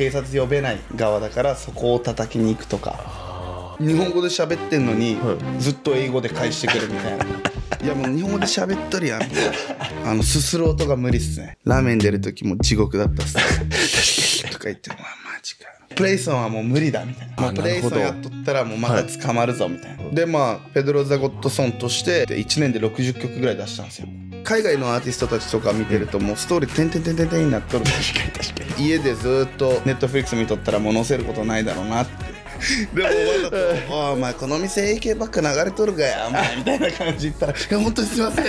警察呼べない側だからそこを叩きに行くとか日本語で喋ってんのに、ずっと英語で返してくるみたいな。いやもう日本語で喋っとるやんみたいな。あの、すする音が無理っすね。ラーメン出る時も地獄だったっすね。とか言って、まあまあプレイソンはもう無理だみたいなプレイソンやっとったらもうまた捕まるぞみたいな、はい、でまあペドロ・ザ・ゴッドソンとして1年で60曲ぐらい出したんですよ海外のアーティストたちとか見てるともうストーリーてんてんてんてんてんになっとる確かに確かに家でずっとネットフリックス見とったらもう載せることないだろうなって でも俺だと「おお前この店 AK ばっか流れとるがやお前」みたいな感じ言ったら「いや本当にすいません」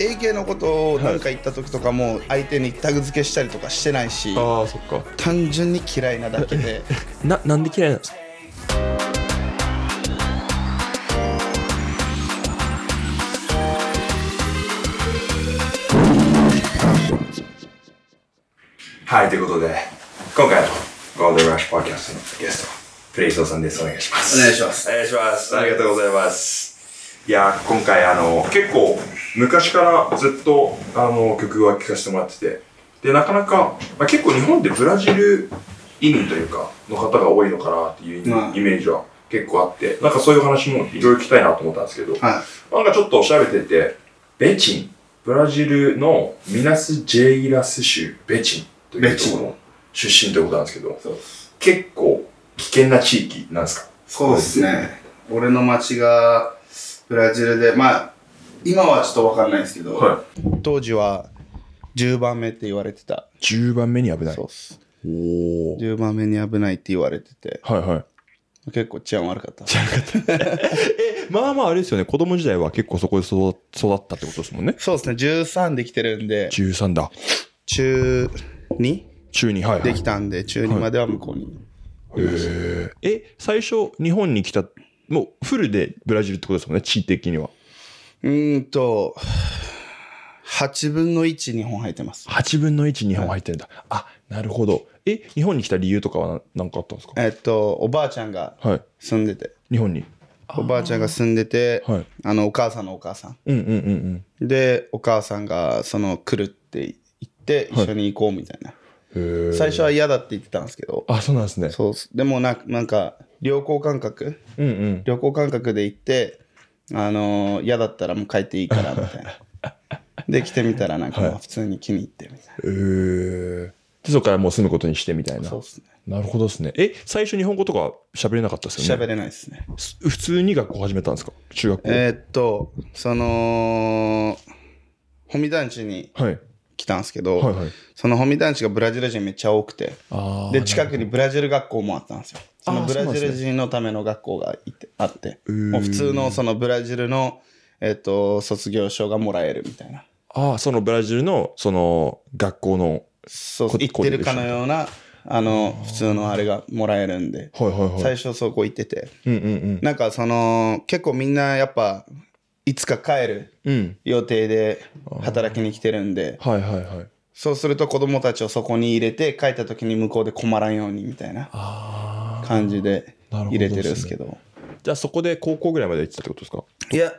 A 系のことを何か言った時とかも相手にタグ付けしたりとかしてないし、あそっか単純に嫌いなだけで ななんで嫌いなんですかはいということで今回のゴールドラッシュパーキャストのゲストプレイソーさんですお願いしますお願いしますお願いしますありがとうございますいや今回あの結構昔からずっとあの曲は聴かせてもらっててでなかなか、まあ、結構日本ってブラジル移民というかの方が多いのかなっていうイメージは結構あって、うん、なんかそういう話もいろいろ聞きたいなと思ったんですけど、はい、なんかちょっとおしゃべっててベチンブラジルのミナス・ジェイラス州ベチンというところの出身ということなんですけど結構危険な地域なんですかそうですね俺の町がブラジルで、まあ、今はちょっとわかんないですけど、はい、当時は10番目って言われてた。10番目に危ないそうっす。お10番目に危ないって言われてて。はいはい。結構治安悪かった。治安悪かった。え、まあまああれですよね。子供時代は結構そこで育ったってことですもんね。そうですね。13できてるんで。13だ。中 2? 中2、はい、はい、できたんで、中2までは向こうに。はい、え、最初、日本に来たもうフルでブラジルってことですもんね、地位的には。うんと、8分の1、日本入ってます。8分の1、日本入ってるんだ。はい、あ、なるほど。え、日本に来た理由とかは何かあったんですかえっと、おばあちゃんが住んでて。はい、日本におばあちゃんが住んでて、はい、あのお母さんのお母さん,、うんうんうんでお母さんがその来るって言って一緒に行こうみたいな、はい、最初は嫌だって言ってたんですけどあそうなんですねそうでもなんか旅行感覚、うんうん、旅行感覚で行って、あのー、嫌だったらもう帰っていいからみたいな。で、来てみたらなんか普通に気に入ってみたいな。はい、えーで、そこからもう住むことにしてみたいな。そうですね。なるほどですね。え、最初日本語とか喋れなかったですよね喋れないですね。普通に学校始めたんですか中学校。えー、っと、その、保見団地に来たんですけど、はいはいはい、その保見団地がブラジル人めっちゃ多くて、で、近くにブラジル学校もあったんですよ。そのブラジル人のための学校がいてあって、もう普通のそのブラジルの、えっと、卒業証がもらえるみたいな。ああ、そのブラジルの、その、学校の、そう行ってるかのような、あの、普通のあれがもらえるんで、はいはいはい、最初そこ行ってて、うんうんうん、なんかその、結構みんなやっぱ、いつか帰る予定で働きに来てるんで、うはいはいはい。そうすると子供たちをそこに入れて、帰った時に向こうで困らんようにみたいな。感じで入れてるんですけど。どね、じゃあそこで高校ぐらいまで行ってたってことですかいや、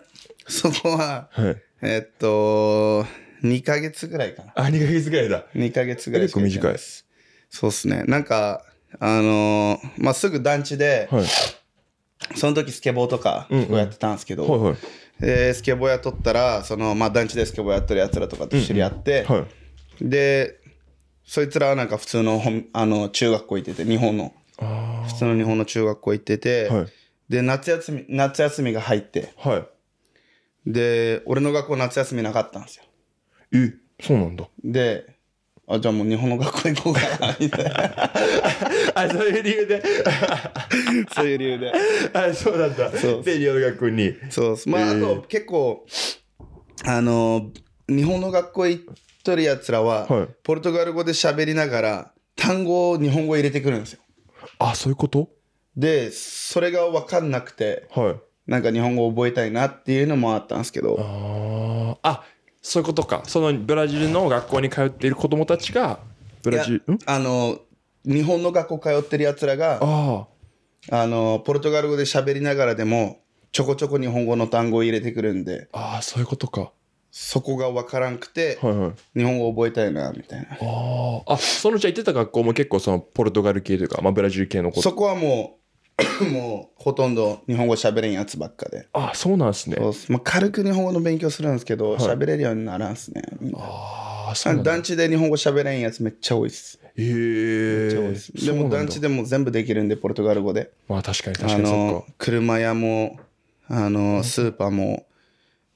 そこは、はい、えー、っと、2か月ぐらいかな。あ、2か月ぐらいだ。2か月ぐらい。結構短い。ですそうっすね。なんか、あのー、まあ、すぐ団地で、はい、その時スケボーとかをやってたんですけど、うんうんはいはい、でスケボーやっとったら、その、まあ、団地でスケボーやっとるやつらとかと知り合って、うんはい、で、そいつらはなんか普通のあの中学校行ってて、日本の普通の日本の中学校行ってて、はい、で夏休み夏休みが入って、はい、で俺の学校夏休みなかったんですよえそうなんだであじゃあもう日本の学校行こうかなみたいな あそういう理由で そういう理由であそうなんだそうで日本の学校にそうまあ、えー、あと結構あの日本の学校行ってるやつらは、はい、ポルトガル語で喋りながら単語を日本語入れてくるんですよあそういうことでそれが分かんなくて、はい、なんか日本語を覚えたいなっていうのもあったんですけどああそういうことかそのブラジルの学校に通っている子供たちがブラジルあの日本の学校通ってるやつらがああのポルトガル語で喋りながらでもちょこちょこ日本語の単語を入れてくるんでああそういうことかそこが分からんくて、はいはい、日本語覚えたいなみたいなあそのじゃあ行ってた学校も結構そのポルトガル系というか、まあ、ブラジル系の子そこはもう もうほとんど日本語喋れんやつばっかであそうなんですねまあ、軽く日本語の勉強するんですけど喋、はい、れるようにならんすねああそうなん団地で日本語喋れんやつめっちゃ多いっすへえでも団地でも全部できるんでポルトガル語でまあ確かに確かにあの車屋もあのスーパーも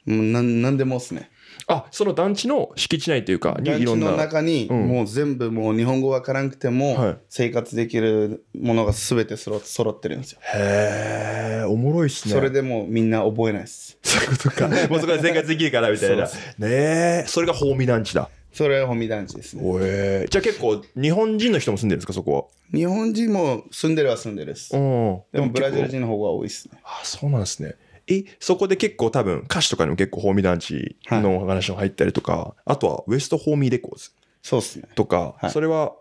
なんでもっすねあその団地の敷地内というかに団い地ろんなの中にもう全部もう日本語わからなくても生活できるものが全て揃揃ってるんですよ、へえおもろいっすねそれでもうみんな覚えないっすそういうことか。もうそこで生活できるからみたいな。ねそえ。それがー味団地だ。それは保見団地ですねおえじゃあ結構、日本人の人も住んでるんですか、そこは日本人も住んでるは住んでるですうん。でもブラジル人の方が多いっすねあ、そうなんですね。え、そこで結構多分歌詞とかにも結構ホーミー団地の話も入ったりとか、はい、あとはウエストホーミーレコーズ。そうっすね。とか、はい、それは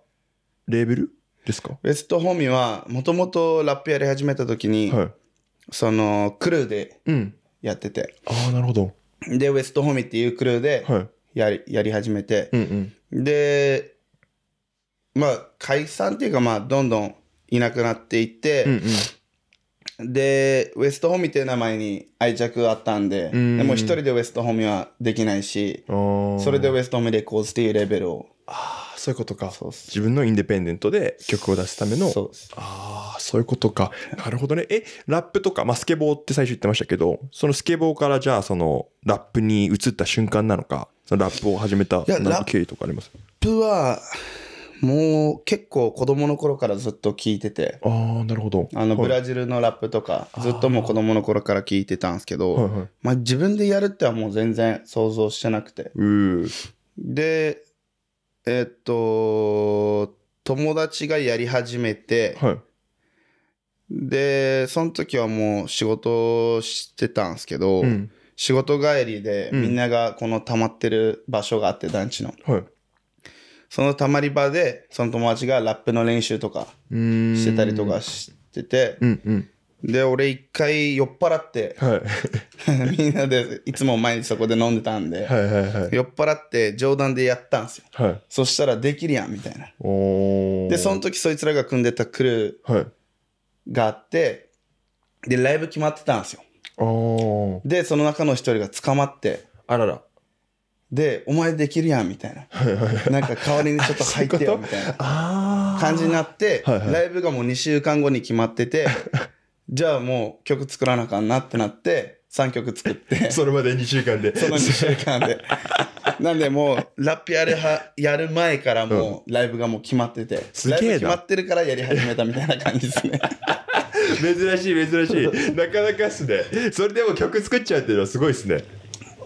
レーベルですかウエストホーミーはもともとラップやり始めた時に、はい、そのクルーでやってて。うん、ああ、なるほど。で、ウエストホーミーっていうクルーでやり,、やり始めて、うんうん、で、まあ解散っていうかまあどんどんいなくなっていって、うんうんでウエストホーミーっていう名前に愛着あったんで、うん、でも一人でウエストホーミーはできないしそれでウエストホーミーレコーズっていうレベルをああそういうことか自分のインデペンデントで曲を出すためのああそういうことかなるほどねえラップとか、まあ、スケボーって最初言ってましたけどそのスケボーからじゃあそのラップに移った瞬間なのかそのラップを始めた経緯とかありますラップはもう結構子供の頃からずっと聞いてて。ああ、なるほど。あの、ブラジルのラップとか、ずっともう子供の頃から聞いてたんですけど、まあ自分でやるってはもう全然想像してなくて。で、えっと、友達がやり始めて、で、その時はもう仕事してたんですけど、仕事帰りでみんながこの溜まってる場所があって、団地の。そのたまり場で、その友達がラップの練習とかしてたりとかしてて、うんうん、で、俺一回酔っ払って、はい、みんなでいつも毎日そこで飲んでたんで、はいはいはい、酔っ払って冗談でやったんですよ。はい、そしたらできるやんみたいな。で、その時そいつらが組んでたクルーがあって、で、ライブ決まってたんですよ。で、その中の一人が捕まって、あらら。で、お前できるやんみたいな。なんか代わりにちょっと入ってよみたいな感じになって、ライブがもう2週間後に決まってて、じゃあもう曲作らなあかんなってなって、3曲作って。それまで2週間で。その2週間で。なんでもう、ラップやるは、やる前からもう、ライブがもう決まってて、うん、ライブ決まってるからやり始めたみたいな感じですね。珍しい珍しい。なかなかっすね。それでも曲作っちゃうっていうのはすごいっすね。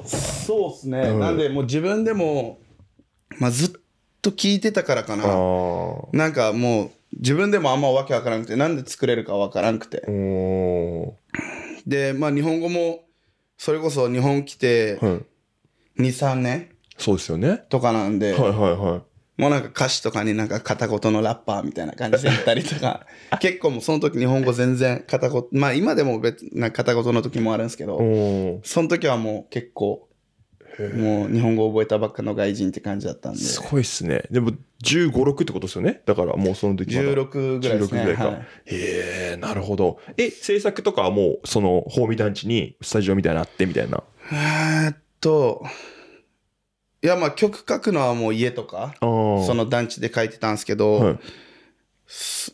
そうっすね、うん、なんでもう自分でも、まあ、ずっと聞いてたからかななんかもう自分でもあんまわけわからなくてなんで作れるかわからなくてでまあ日本語もそれこそ日本来て23、はい、年そうですよねとかなんで、はいはいはい、もうなんか歌詞とかになんか片言のラッパーみたいな感じでやったりとか 結構もうその時日本語全然片言まあ今でも別な片言の時もあるんですけどその時はもう結構もう日本語覚えたばっかの外人って感じだったんで。すごいっすね。でも15、6ってことですよね。だからもうその時16ぐらいですね。16ぐらいか。はい、へえ、なるほど。え、制作とかはもうその褒美団地にスタジオみたいなあってみたいな。えっと、いやまあ曲書くのはもう家とか、その団地で書いてたんですけど、はい、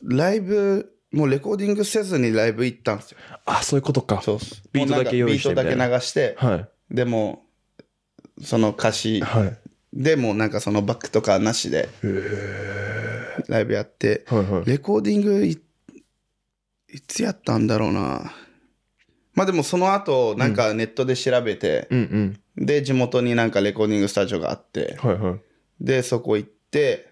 ライブ、もうレコーディングせずにライブ行ったんですよ。あ、そういうことか。そうビートだけ用意してビートだけ流して、はい、でもその歌詞でもなんかそのバックとかなしでライブやって、はいはい、レコーディングいつやったんだろうなまあでもその後なんかネットで調べて、うんうん、で地元になんかレコーディングスタジオがあって、はいはい、でそこ行って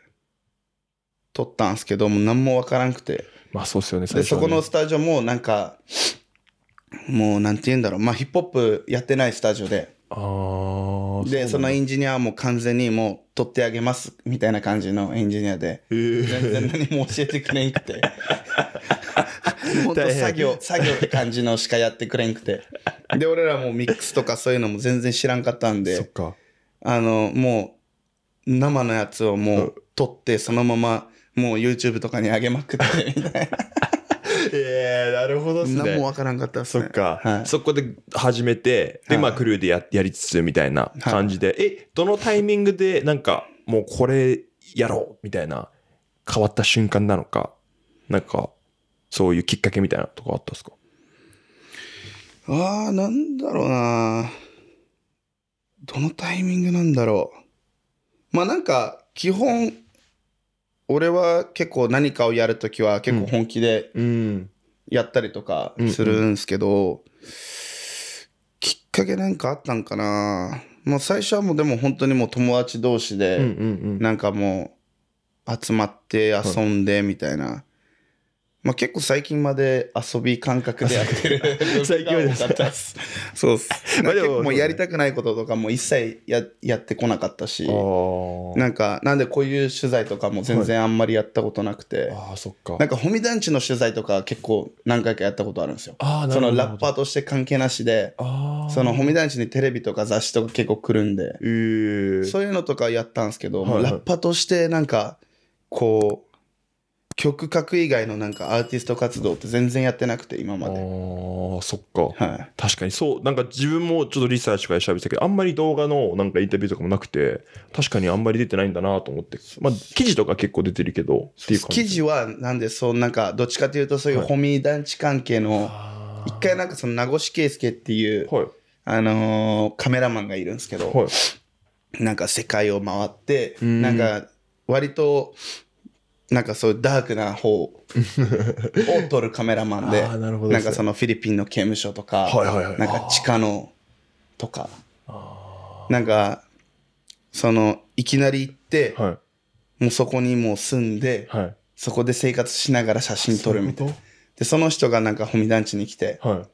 撮ったんすけども何も分からんくてまあそうですよねでそこのスタジオもなんかもうなんて言うんだろうまあヒップホップやってないスタジオであでそのエンジニアも完全にもう取ってあげますみたいな感じのエンジニアで全然何も教えてくれんくて 本当作業 作業って感じのしかやってくれんくてで俺らもミックスとかそういうのも全然知らんかったんであのもう生のやつをもう取ってそのままもう YouTube とかにあげまくってみたいな ええなるほどっす何も。わからんかったっすそっか、はいそこで始めて、で、まあ、クルーでややりつつみたいな感じで、え、どのタイミングで、なんか、もうこれやろうみたいな、変わった瞬間なのか、なんか、そういうきっかけみたいなとこあったんですかああ、なんだろうな。どのタイミングなんだろう。まあなんか、基本、俺は結構何かをやるときは結構本気でやったりとかするんすけど、きっかけなんかあったんかなもう最初はもうでも本当にもう友達同士でなんかもう集まって遊んでみたいなまあ、結構最近まで遊び感覚でやってる 最近までやったっすそうっすまあでももうやりたくないこととかも一切ややってこなかったしなんかなんでこういう取材とかも全然あんまりやったことなくて、はい、あそっかなんかホミ団地の取材とか結構何回かやったことあるんですよあそのラッパーとして関係なしでそのホミ団地にテレビとか雑誌とか結構来るんでそういうのとかやったんですけど、はいはい、ラッパーとしてなんかこう曲書く以外のなんかアーティスト活動って全然やってなくて今までああそっか、はい、確かにそうなんか自分もちょっとリサーチとかで調べてたけどあんまり動画のなんかインタビューとかもなくて確かにあんまり出てないんだなと思ってまあ記事とか結構出てるけどっていう記事はなんでそうなんかどっちかというとそういうホミー団地関係の、一回なんかその名越圭介っていう、はい、あのー、カメラマンがいるんですけど、はい、なんか世界を回ってんなんか割となんかそういうダークな方を 撮るカメラマンでなんかそのフィリピンの刑務所とか、はいはいはい、なんか地下のとかなんかそのいきなり行って、はい、もうそこにもう住んで、はい、そこで生活しながら写真撮るみたいなでその人がなんか団地に来て、は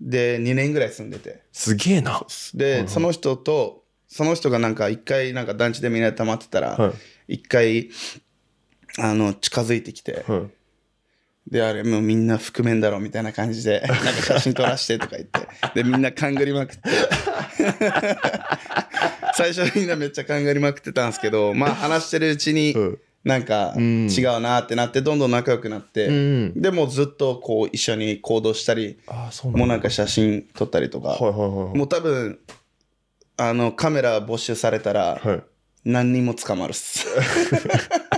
い、で2年ぐらい住んでてすげえなで、その人とその人がなんか一回なんか団地でみんなで溜まってたら一、回あの、近づいてきて、で、あれ、もうみんな覆面だろみたいな感じで、なんか写真撮らしてとか言って、で、みんな勘ぐりまくって、最初みんなめっちゃ勘ぐりまくってたんですけど、まあ話してるうちに、なんか違うなってなってどんどん仲良くなって、うん、でもずっとこう一緒に行動したりもうなんか写真撮ったりとか、はいはいはい、もう多分あのカメラ没収されたら、何にも捕まるっす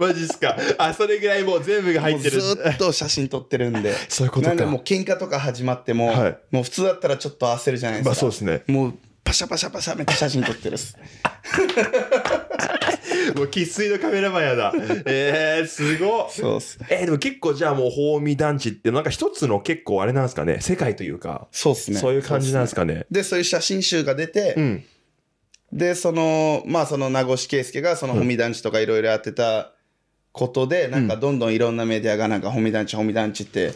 マジっすか。あ、それぐらいもう全部が入ってる。ずっと写真撮ってるんで。そういうことなんでもう喧嘩とか始まっても、はい、もう普通だったらちょっと焦るじゃないですか。まあそうですね。もうパシャパシャパシャめっちゃ写真撮ってるっす。もう生粋のカメラマンやだ。えー、すごそうっす。えー、でも結構じゃあもう法味団地ってなんか一つの結構あれなんですかね、世界というか。そうっすね。そういう感じなんですかね。でねで、そういう写真集が出て、うん、で、その、まあその名越圭介がその法味団地とかいろいろやってた、ことでなんかどんどんいろんなメディアがなんかホミ団地ホミ団地って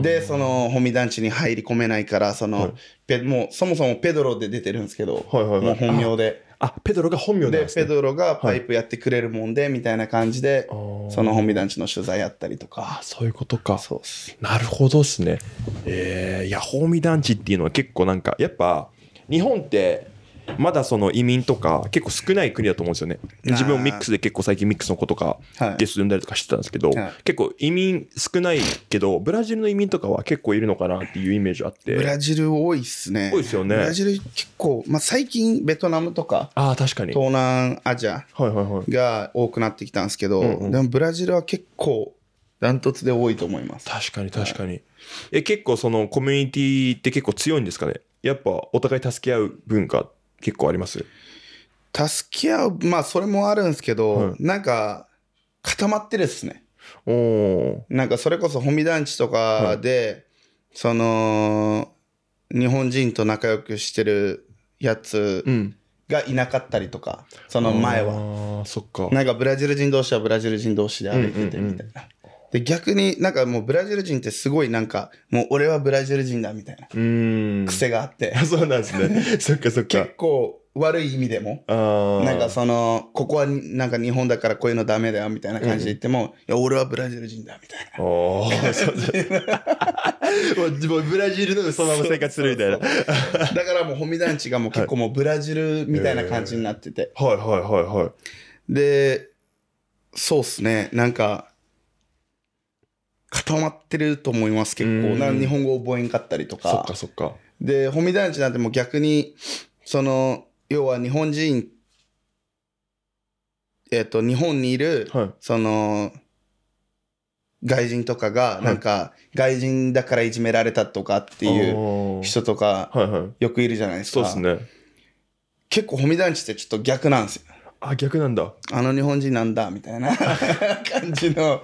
でそのホミ団地に入り込めないからその、ペもうそもそもペドロで出てるんですけど、はいはいはい、もう本名で。あペドロが本名で、ね、ペドロがパイプやってくれるもんで、はい、みたいな感じでその本美団地の取材やったりとかあそういうことかそうすなるほどっすねえー、いや本美団地っていうのは結構なんかやっぱ日本ってまだその移民とか結構少ない国だと思うんですよね。自分もミックスで結構最近ミックスの子とかゲスト呼んだりとかしてたんですけど、はい、結構移民少ないけど、ブラジルの移民とかは結構いるのかなっていうイメージあって。ブラジル多いっすね。多いですよね。ブラジル結構、まあ、最近ベトナムとか、あ確かに東南アジアが多くなってきたんですけど、でもブラジルは結構ダントツで多いと思います。確かに確かに。はい、え結構そのコミュニティって結構強いんですかねやっぱお互い助け合う文化って。結構あります助け合う、まあそれもあるんですけど、はい、なんか固まってるっすね。おなんかそれこそ本美団地とかで、はい、その、日本人と仲良くしてるやつがいなかったりとか、うん、その前は。そっか。なんかブラジル人同士はブラジル人同士で歩いててみたいな。うんうんうんで逆になんかもうブラジル人ってすごいなんかもう俺はブラジル人だみたいな癖があって そうなんですね そっかそっか結構悪い意味でもなんかそのここはなんか日本だからこういうのダメだよみたいな感じで言っても、うん、いや俺はブラジル人だみたいなお もうブラジルのそのまま生活するみたいなだからもうホミ団地がもう結構もうブラジルみたいな感じになってて、はい、はいはいはいはいでそうっすねなんか固まってると思います結構な日本語覚えんかったりとかそっかそっかで褒ミ団地なんてもう逆にその要は日本人えっ、ー、と日本にいる、はい、その外人とかがなんか外人だからいじめられたとかっていう人とかよくいるじゃないですか、はいはい、そうですね結構褒ミ団地ってちょっと逆なんですよあ逆なんだあの日本人なんだみたいな 感じの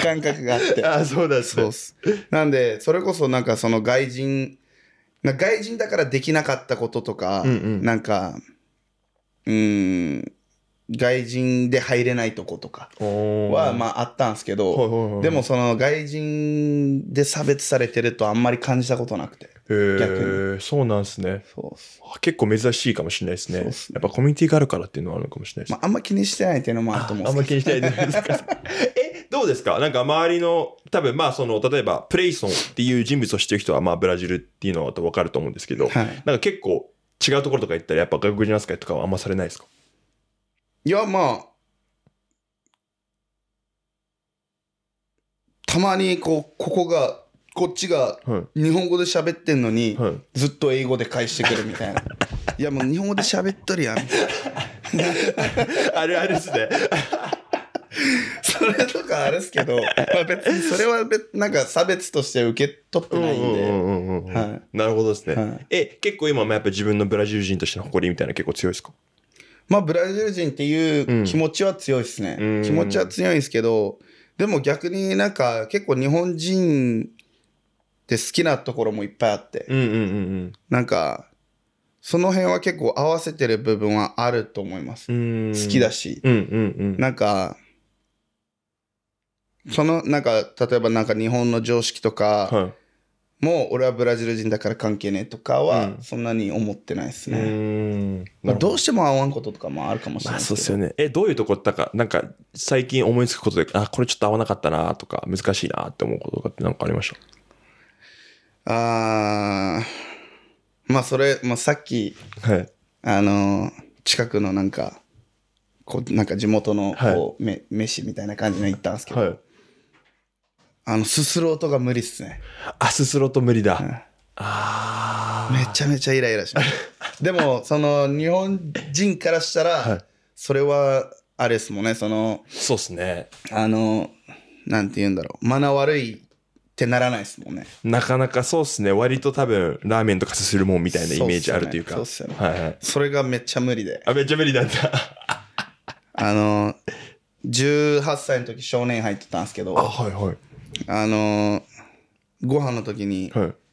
感覚があって。あ、そうだそうす。なんで、それこそなんかその外人、外人だからできなかったこととか、うんうん、なんか、うん、外人で入れないとことかはまああったんですけど、でもその外人で差別されてるとあんまり感じたことなくて。えそうなんですね結構珍しいかもしれないですね、やっぱコミュニティがあるからっていうのはあるかもしれないです、まあ、あんま気にしてないっていうのもあると思うんあんま気にしてないですかえどうですかなんか周りの多分まあその例えばプレイソンっていう人物を知ってる人はまあブラジルっていうのは分かると思うんですけど、はい、なんか結構違うところとか行ったらやっぱ外国人扱いとかはあんまされないですかいやまあたまにこうここがこっちが日本語で喋ってんのに、はい、ずっと英語で返してくるみたいな。いやもう日本語で喋っとるやん。あるあるっすね。それとかあれっすけど、まあ、別にそれは別なんか差別として受け取ってないんで。なるほどですね。はい、え、結構今もやっぱ自分のブラジル人としての誇りみたいな結構強いですかまあブラジル人っていう気持ちは強いっすね。うん、気持ちは強いんすけど、でも逆になんか結構日本人で、好きなところもいっぱいあって。うんうんうんうん。なんか、その辺は結構合わせてる部分はあると思います。好きだし。うんうんうん。なんか、その、なんか、例えばなんか日本の常識とか、はいもう俺はブラジル人だから関係ねえとかはそんなに思ってないですね、うん、まあ、どうしても合わんこととかもあるかもしれないです、まあ、そうですよねえどういうとこだかなんか最近思いつくことであこれちょっと合わなかったなとか難しいなって思うこととかってなんかありましたあーまあそれ、まあ、さっきはい。あの近くのなんかこうなんか地元のはいめ飯みたいな感じの行ったんですけど、はい。あのすする音が無理っすねあ、すする音無理だ。ああめちゃめちゃイライラします でも、その、日本人からしたら、はいそれは、あれですもんね、その、そうっすね。あの、なんて言うんだろう、マナー悪いってならないですもんね。なかなかそうっすね。割と多分、ラーメンとかすするもんみたいなイメージあるというか。そうっすよね。はいはい、それがめっちゃ無理で。あ、めっちゃ無理だったあの、18歳の時少年入ってたんですけど、あ、はいはい。あの、ご飯の時に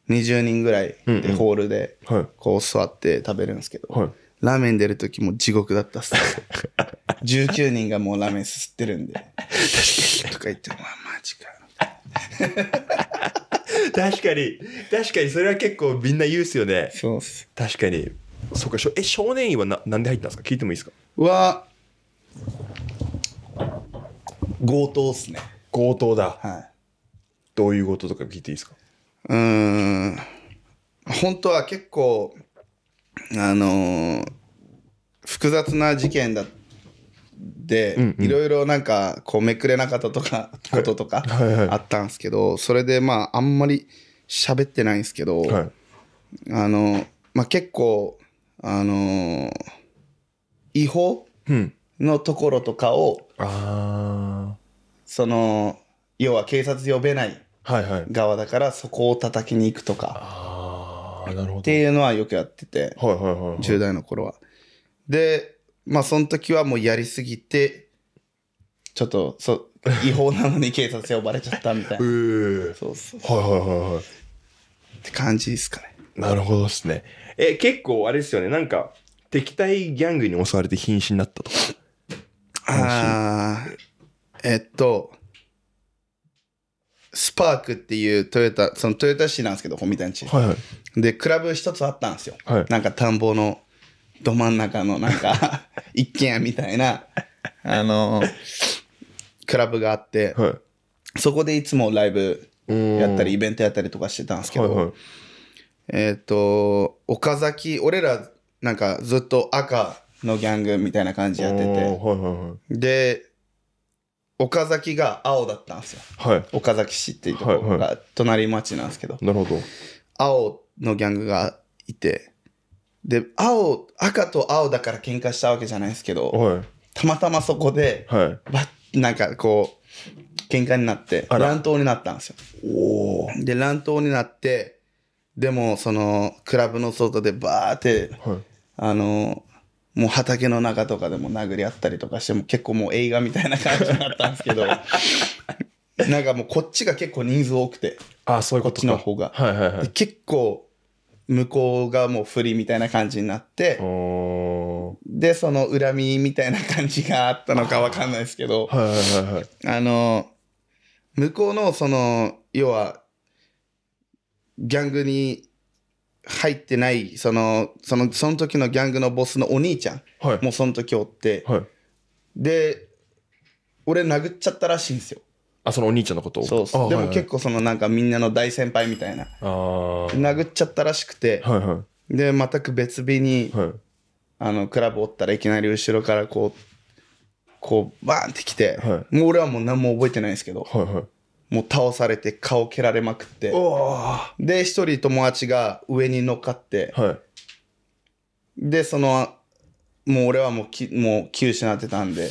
20人ぐらいでホールでこう座って食べるんですけど、はいラーメン出る時も地獄だったっす、ね。19 人がもうラーメンすすってるんで、とか言って、まあマジか。確かに。確かに、それは結構みんな言うっすよね。そうっす。確かに。そうか、え、少年院はなんで入ったんですか聞いてもいいですかは、強盗っすね。強盗だ。はい。どういうこととか聞いていいですかうん。本当は結構、あのー複雑な事件だったでいろいろなんかこうめくれなかったとかこととかあったんですけどそれでまああんまり喋ってないんですけど、あのまあ結構あの違法のところとかを、その要は警察呼べない側だからそこを叩きに行くとか、っていうのはよくやってて、10代の頃は。でまあ、その時はもうやりすぎて、ちょっと、そ違法なのに警察呼ばれちゃったみたいな。う そうそう。はいはいはいはい。って感じですかね。なるほどですね。え、結構あれですよね。なんか、敵対ギャングに襲われて瀕死になったとか。ああ、えっと、スパークっていうトヨタ、そのトヨタ市なんですけど、ホみたい地。はいはい、で、クラブ一つあったんですよ。はい、なんか田んぼのど真ん中のなんか 一軒家みたいな、あのクラブがあって、はい、そこでいつもライブやったり、イベントやったりとかしてたんですけど、はいはい、えっ、ー、と、岡崎、俺らなんかずっと赤のギャングみたいな感じやってて、はいはい、で、岡崎が青だったんですよ、はい、岡崎市っていうところが隣町なんですけど、はいはい、なるほど青のギャングがいてで青赤と青だから喧嘩したわけじゃないですけどたまたまそこで、はい、なんかこう喧嘩になって乱闘になったんですよで乱闘になってでもそのクラブの外でバーって、はい、あのもう畑の中とかでも殴り合ったりとかしても結構もう映画みたいな感じになったんですけど なんかもうこっちが結構人数多くてあそういうことこっちの方が、はいはいはい、結構向こうがもう不利みたいな感じになってでその恨みみたいな感じがあったのか分かんないですけど、あの向こうのその要はギャングに入ってないそのそのその時のギャングのボスのお兄ちゃん、もうその時おって、はい、で俺殴っちゃったらしいんですよ。あそのお兄ちゃんのことをそうそうでも結構そのなんかみんなの大先輩みたいな殴っちゃったらしくて、はいはい、で全く別日に、はい、あのクラブおったらいきなり後ろからこうこうバーンってきて、はい、もう俺はもう何も覚えてないんですけど、はいはい、もう倒されて顔蹴られまくってで一人友達が上に乗っかって、はい、でそのもう俺はもうきもう気失ってたんで。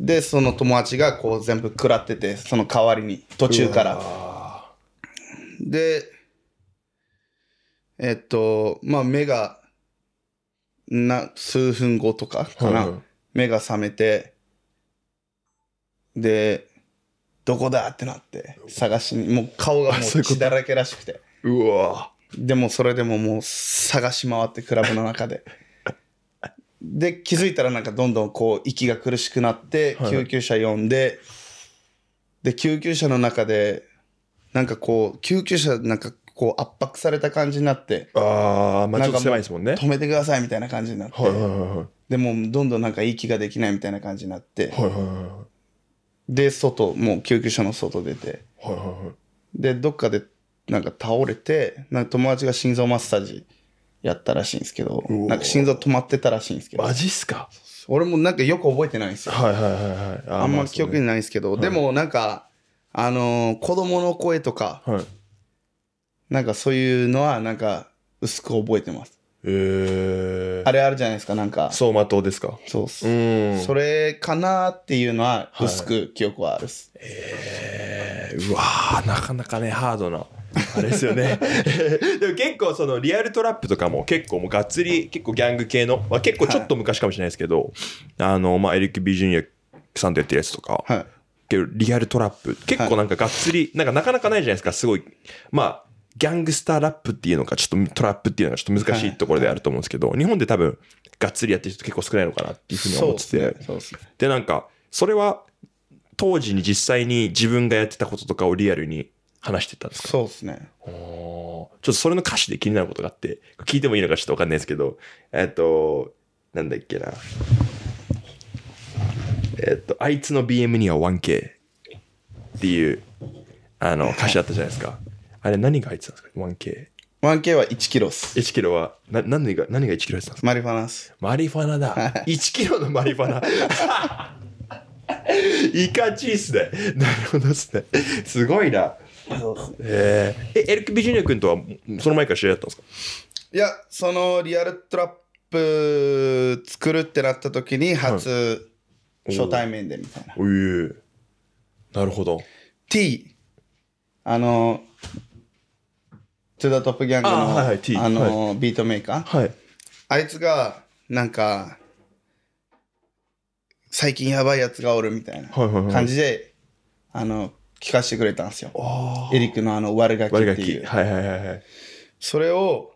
でその友達がこう全部食らっててその代わりに途中からでえっとまあ目がな数分後とかかな、はい目が覚めてでどこだってなって探しにもう顔がもう血だらけらしくてうわでもそれでももう探し回ってクラブの中で で気づいたらなんかどんどんこう息が苦しくなって救急車呼んで、で救急車の中でなんかこう救急車なんかこう圧迫された感じになってああまあちょっと狭いですもんね止めてくださいみたいな感じになって、でもどんどんなんか息ができないみたいな感じになって、で外もう救急車の外出て、でどっかでなんか倒れてなんか友達が心臓マッサージやったらしいんですけど、なんか心臓止まってたらしいんですけど。マジっすか俺もなんかよく覚えてないんですよ。はいはいはいはい。あんま記憶にないんですけど、でもなんか、あのー、子供の声とか、はい、なんかそういうのはなんか薄く覚えてます。えあれあるじゃないですか、なんか。走馬灯ですか。そうっす。うんそれかなっていうのは薄く記憶はあるっす。はい、えー、うわなかなかね、ハードな。あれですよね でも結構そのリアルトラップとかも結構もうがっつり結構ギャング系の、まあ、結構ちょっと昔かもしれないですけど、あのまあエリック・ビジュニアさんとやってるやつとか、はい、リアルトラップ結構なんかがっつり、なんかなかなかないじゃないですかすごいまあギャングスターラップっていうのかちょっとトラップっていうのがちょっと難しいところであると思うんですけど、日本で多分がっつりやってる人結構少ないのかなっていうふうに思っててで,、ねでなんかそれは当時に実際に自分がやってたこととかをリアルに話してたんですかそうですね。ちょっとそれの歌詞で気になることがあって、聞いてもいいのかちょっとわかんないですけど、えっ、ー、と、なんだっけな。えっ、ー、と、あいつの BM には 1K っていう、あの、歌詞あったじゃないですか。あれ何が入ってたんですか ?1K。1K は1キロっす。1キロは、な、何が、何が1キロやってたんですかマリファナっす。マリファナだ。1 キロのマリファナ。いかちいっすね。なるほどっすね。すごいな。えー、え、エルク・ビジュニア君とは、その前から知り合ったんですかいや、そのリアルトラップ作るってなった時に、初、初対面でみたいな。おえなるほど。T、あの、トゥ・ザ・トップ・ギャングのあ,、はいはい T、あの、はい、ビートメーカー、はい、あいつがなんか最近やばいやつがおるみたいな感じで、はいはいはい、あの聞かせてくれたんですよ。エリックのあの悪ガキっていう。はいはいはいはい。それを、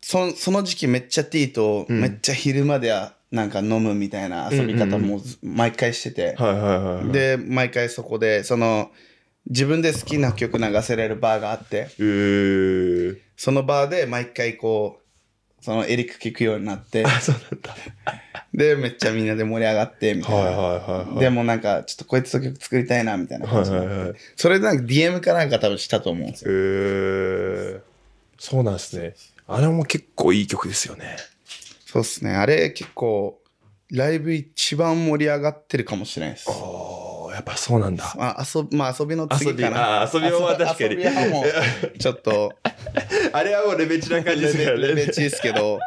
そその時期めっちゃティーと、うん、めっちゃ昼まではなんか飲むみたいな遊び方も毎回してて。で、毎回そこで、その、自分で好きな曲流せれるバーがあって、そのバーで毎回こう、そのエリック聞くようになって。あ、そうだった。で、めっちゃみんなで盛り上がって、みたいな。はいはいはい、はい、でもなんか、ちょっとこいつと曲作りたいな、みたいな感じ、はいはいはい、それでなんか DM かなんか多分したと思うんですよ。へ、えー、そうなんですね。あれも結構いい曲ですよね。そうっすね。あれ結構、ライブ一番盛り上がってるかもしれないです。ああ。やっぱそうなんだ。まあ、遊まあ、遊びの次かな。遊びあ遊びは確かに。遊びはもう、ちょっと。あれはもうレベチな感じですね。レベチですけど、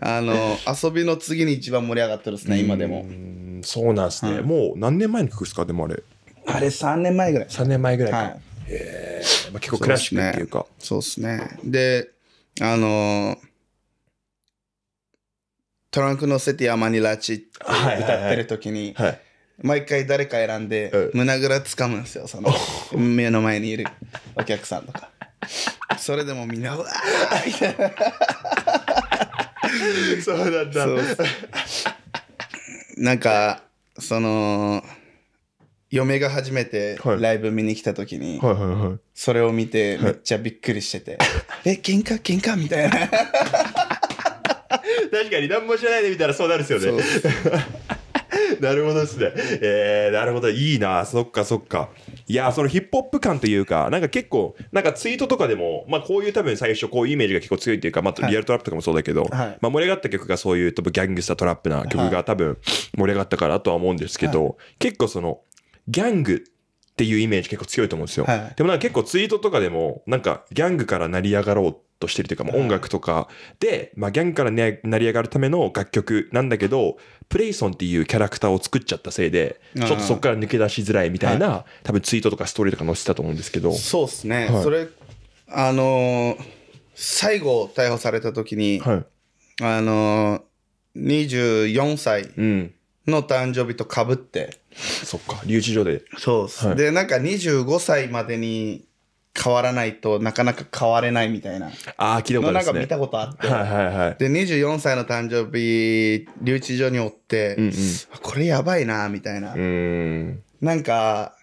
あの、遊びの次に一番盛り上がってるですね、今でも。そうなんですね、はい、もう何年前の曲ですか、でもあれ。あれ3年前ぐらい。3年前ぐらいか。はい、へえ、まあ、結構クラシックっていうか。そうですね。で、あのートランクのせて山に拉致って歌ってる時に、はいはいはいはい、毎回誰か選んで、胸ぐらつかむんですよその目の前にいるお客さんとかそれでもみんなうわーみたいなそうなんだそうなんかその嫁が初めてライブ見に来た時に、それを見てめっちゃびっくりしてて「え喧嘩喧嘩みたいな確かに何もしないで見たらそうなるですよねそう なるほどですね。えー、なるほど。いいな。そっかそっか。いや、そのヒップホップ感というか、なんか結構、なんかツイートとかでも、まあこういう多分最初、こういうイメージが結構強いっていうか、まあリアルトラップとかもそうだけど、はい、まあ盛り上がった曲がそういう多分ギャングスタトラップな曲が多分盛り上がったからとは思うんですけど、はい、結構その、ギャングっていうイメージ結構強いと思うんですよ。はい、でもなんか結構ツイートとかでも、なんかギャングから成り上がろうとしてるというか、音楽とかで、まあギャングから、成り上がるための楽曲なんだけど、プレイソンっていうキャラクターを作っちゃったせいで、ちょっとそこから抜け出しづらいみたいな、はい、多分ツイートとかストーリーとか載せたと思うんですけど。そうですね。はい、それ、あのー、最後逮捕された時に、あのー、24歳。うんの誕生日とかぶって。そっか、留置所で。そうっす、はい、で、なんか25歳までに変わらないとなかなか変われないみたいな。ああ、聞いたことあね、なんか見たことあって。はいはいはい。で、24歳の誕生日、留置所におって、うんうん、これやばいな、みたいな。うんなんか、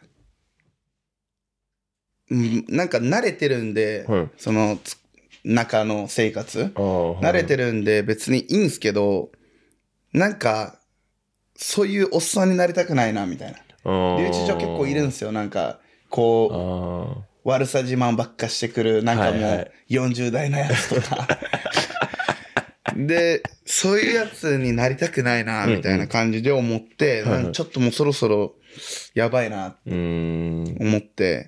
なんか慣れてるんで、はい、その中の生活、はい、慣れてるんで別にいいんすけどなんかそういうおっさんになりたくないなみたいな留置所結構いるんですよなんかこう悪さ自慢ばっかしてくるなんかもう40代のやつとか、は い、でそういうやつになりたくないなみたいな感じで思って、うんうん、ちょっともうそろそろやばいなっ思って、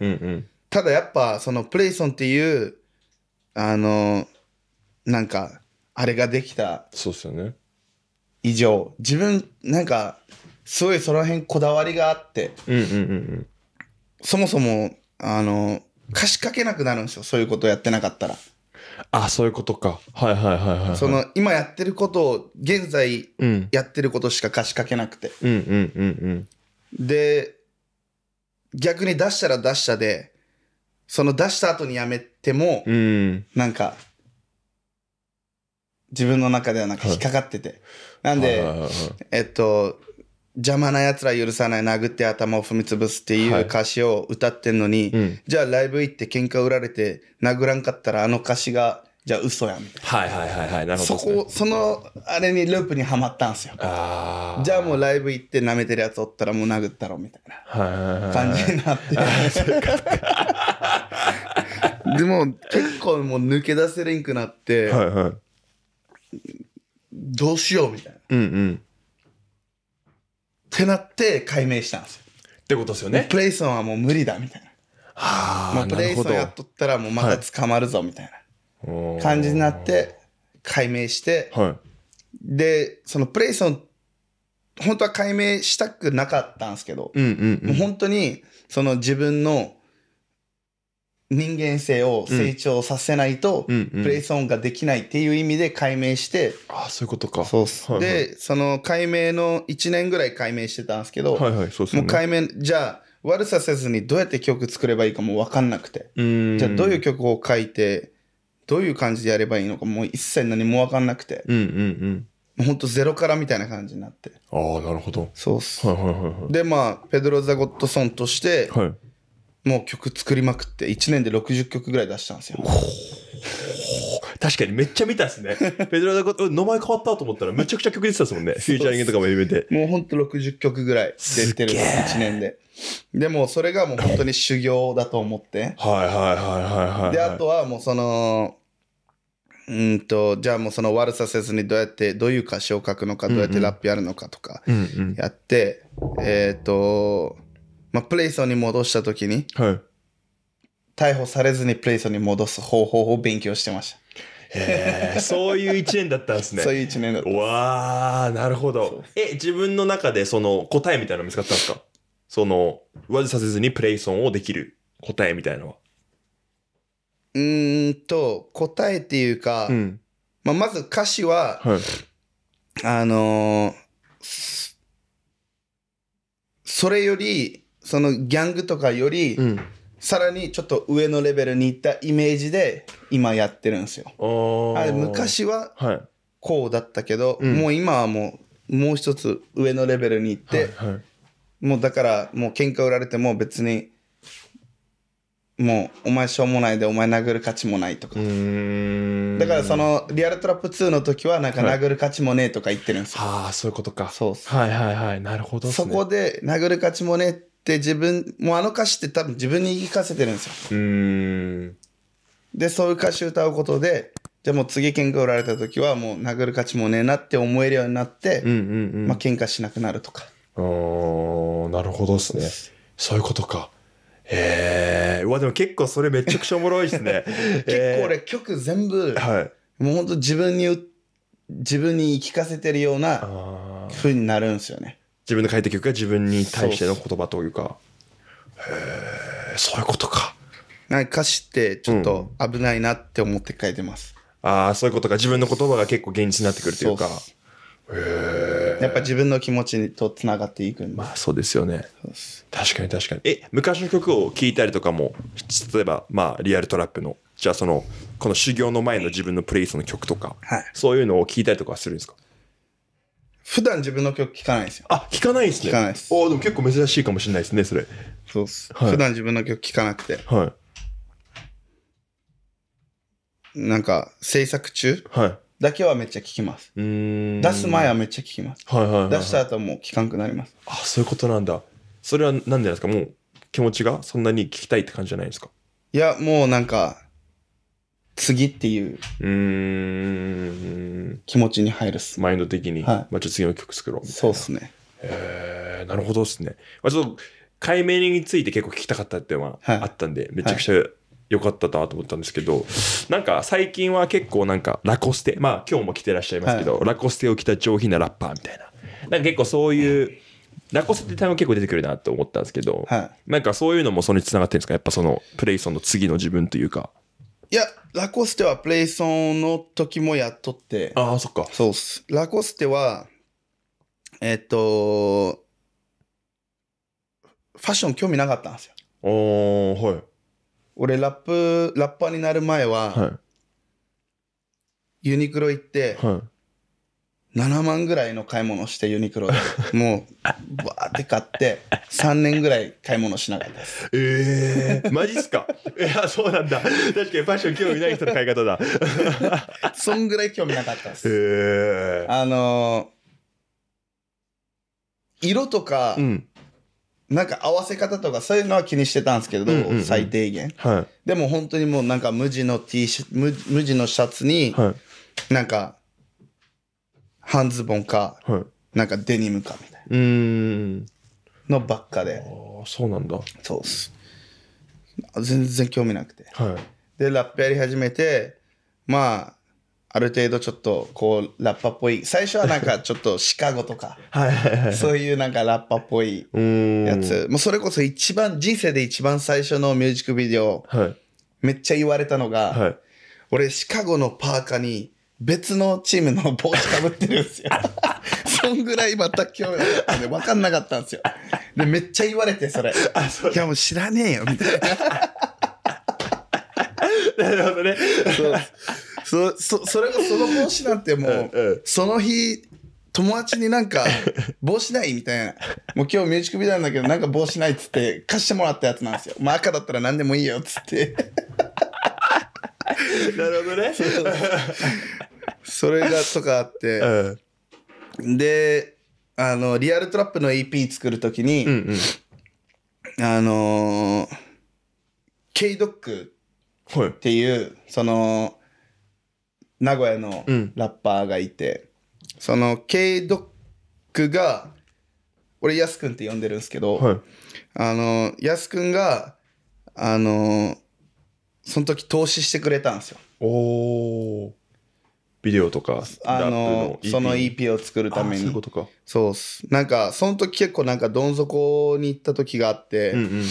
ただやっぱそのプレイソンっていうあのなんかあれができたそうっすよね以上自分なんかすごいその辺こだわりがあって、うんうんうんうん。そもそもあの貸し書けなくなるんですよそういうことやってなかったら、あ、そういうことか。はいはいはいはいはい。その今やってることを現在やってることしか貸しかけなくてうんうんうんうん。で逆に出したら出したでその出した後にやめても、うん。なんか自分の中ではなんか引っかかってて、なんで、えっと、邪魔な奴ら許さない殴って頭を踏み潰すっていう歌詞を歌ってんのに、はいうん、じゃあライブ行って喧嘩売られて殴らんかったらあの歌詞がじゃあ嘘やみたいな。はいはいはいはい。なるほど、そこ、その、あれにループにはまったんですよ。ああ。じゃあもうライブ行って舐めてるやつおったらもう殴ったろみたいな感じになって。でも結構もう抜け出せれんくなって、はいはい、どうしようみたいな。うんうん。ってなって解明したんですよ。ってことですよね。プレイソンはもう無理だみたいな。はあ、まあ、プレイソンやっとったらもうまた捕まるぞみたいな感じになって解明して、はい、でそのプレイソン本当は解明したくなかったんですけど、うんうんうん、もう本当にその自分の人間性を成長させないと、プレイソンができないっていう意味で解明して、ああそういうことかそうっす、はいはい、でその解明の1年ぐらい解明してたんですけど、はいはいそうすね、もう解明じゃあ悪させずにどうやって曲作ればいいかも分かんなくてじゃあどういう曲を書いてどういう感じでやればいいのかもう一切何も分かんなくて、うんうんうん、ほんとゼロからみたいな感じになってああなるほどそうっす、はいはいはいはい、でまあペドロ・ザ・ゴッドソンとして、はいもう曲作りまくって1年で60曲ぐらい出したんですよ。確かにめっちゃ見たっすね。ペドラダコ、名前変わったと思ったらめちゃくちゃ曲出てたですもんね。フューチャリングとかも夢で。もうほんと60曲ぐらい出てる1年で。でもそれがもう本当に修行だと思って。はいはいはいはいはい、で、あとはもうその、うんと、じゃあもうその悪させずにどうやって、どういう歌詞を書くのか、どうやってラップやるのかとかやって、うんうん、えっ、ー、と、まあ、プレイソンに戻した時に、はい、逮捕されずにプレイソンに戻す方法を勉強してました。へそういう1年だったんですね。そういう1年だった。わあ、なるほど。え、自分の中でその答えみたいなの見つかったんですかその、上手させずにプレイソンをできる答えみたいのは。うんと、答えっていうか、うん、まあ、まず歌詞は、はい、あのー、それより、そのギャングとかより、うん、さらにちょっと上のレベルにいったイメージで今やってるんですよ。あれ昔はこうだったけど、はい、もう今はもうもう一つ上のレベルに行って、はいはい、もうだからもう喧嘩売られても別にもうお前しょうもないでお前殴る価値もないとかだからそのリアルトラップ2の時はなんか殴る価値もねえとか言ってるんですよ、はい、ああそういうことかそうっすはいはいはいなるほど、ね、そこで殴る価値もねえで自分もうあの歌詞って多分自分に言い聞かせてるんですようんでそういう歌詞歌うことででも次喧嘩売られた時はもう殴る価値もねえなって思えるようになって、うんうんうんまあ喧嘩しなくなるとかあなるほどですねそういうことかへえうわでも結構それめちゃくちゃおもろいですね 結構俺曲全部、はい、もうほんと自分に自分に言い聞かせてるようなふうになるんですよね自分の書いた曲が自分に対しての言葉というかへえそういうことかなんか歌詞ってちょっと危ないなって思って書いてます、うん、ああそういうことか自分の言葉が結構現実になってくるというかへえやっぱ自分の気持ちとつながっていくんでまあそうですよね確かに確かにえ昔の曲を聴いたりとかも例えばまあリアルトラップのじゃあそのこの修行の前の自分のプレイスの曲とか、はい、そういうのを聴いたりとかするんですか普段自分の曲聴かないんですよ。あ、聞かないんですね。聞かないですおでも結構珍しいかもしれないですね、それ。そうっす。はい普段自分の曲聴かなくて。はい。なんか、制作中はい。だけはめっちゃ聴きます。うん。出す前はめっちゃ聴きます。はいはいはい出した後もう聴かんくなります。あ、そういうことなんだ。それは何でなんですかもう気持ちがそんなに聞きたいって感じじゃないですかいや、もうなんか、次っていううん。気持ちに入るっす。マインド的に。はい、まあ、ちょっと次の曲作ろうそうっすね。えー、なるほどっすね。まあ、ちょっと、解明について結構聞きたかったっていうのはあったんで、はい、めちゃくちゃ、よかったなと思ったんですけど、なんか最近は結構なんかラコステ、まあ今日も来てらっしゃいますけど、はい、ラコステを着た上品なラッパーみたいな。なんか結構そういう、ラコステって単語結構出てくるなと思ったんですけど、はい、なんかそういうのもそれにつながってるんですかやっぱそのプレイソンの次の自分というか。いや、ラコステはプレイソンの時もやっとって。ああ、そっか。そうっす。ラコステは、えっと、ファッション興味なかったんですよ。おー、はい。俺、ラップ、ラッパーになる前は、はい、ユニクロ行って、はい、7万ぐらいの買い物してユニクロで もうバーって買って3年ぐらい買い物しなかったですええー、マジっすか いやそうなんだ確かにファッション興味ない人の買い方だ そんぐらい興味なかったですええー、あのー、色とか、うん、なんか合わせ方とかそういうのは気にしてたんですけど、うんうんうん、最低限、はい、でも本当にもうなんか無地の T シャ無無地のシャツに、はい、なんか半ズボンか、はい、なんかデニムかみたいなうんのばっかでああそうなんだそうっす全然興味なくて、はい、でラップやり始めてまあある程度ちょっとこうラッパっぽい最初はなんか ちょっとシカゴとかはい、そういうなんかラッパっぽいやつもうそれこそ一番人生で一番最初のミュージックビデオ、はい、めっちゃ言われたのが、はい、俺シカゴのパーカに別のチームの帽子かぶってるんですよ。そんぐらいまた今日やで分かんなかったんですよ。で、めっちゃ言われて、それ。あ、そう。いや、もう知らねえよ、みたいな。なるほどね。そう。そ、そ、それがその帽子なんてもう、うんうん、その日、友達になんか、帽子ないみたいな。もう今日ミュージックビデオなんだけど、なんか帽子ないっつって、貸してもらったやつなんですよ。まあ赤だったら何でもいいよ、っつって。なるほどね。それがとかあって、うん、であのリアルトラップの EP 作る時に、うんうん、あの K ドックっていう、はい、その名古屋のラッパーがいて、うん、その K ドックが俺やすくんって呼んでるんですけど、はい、あのやすくんがあのその時投資してくれたんですよおビデオとかあの、e その EP を作るためにそうっすなんかその時結構なんかどん底に行った時があって、うんうん、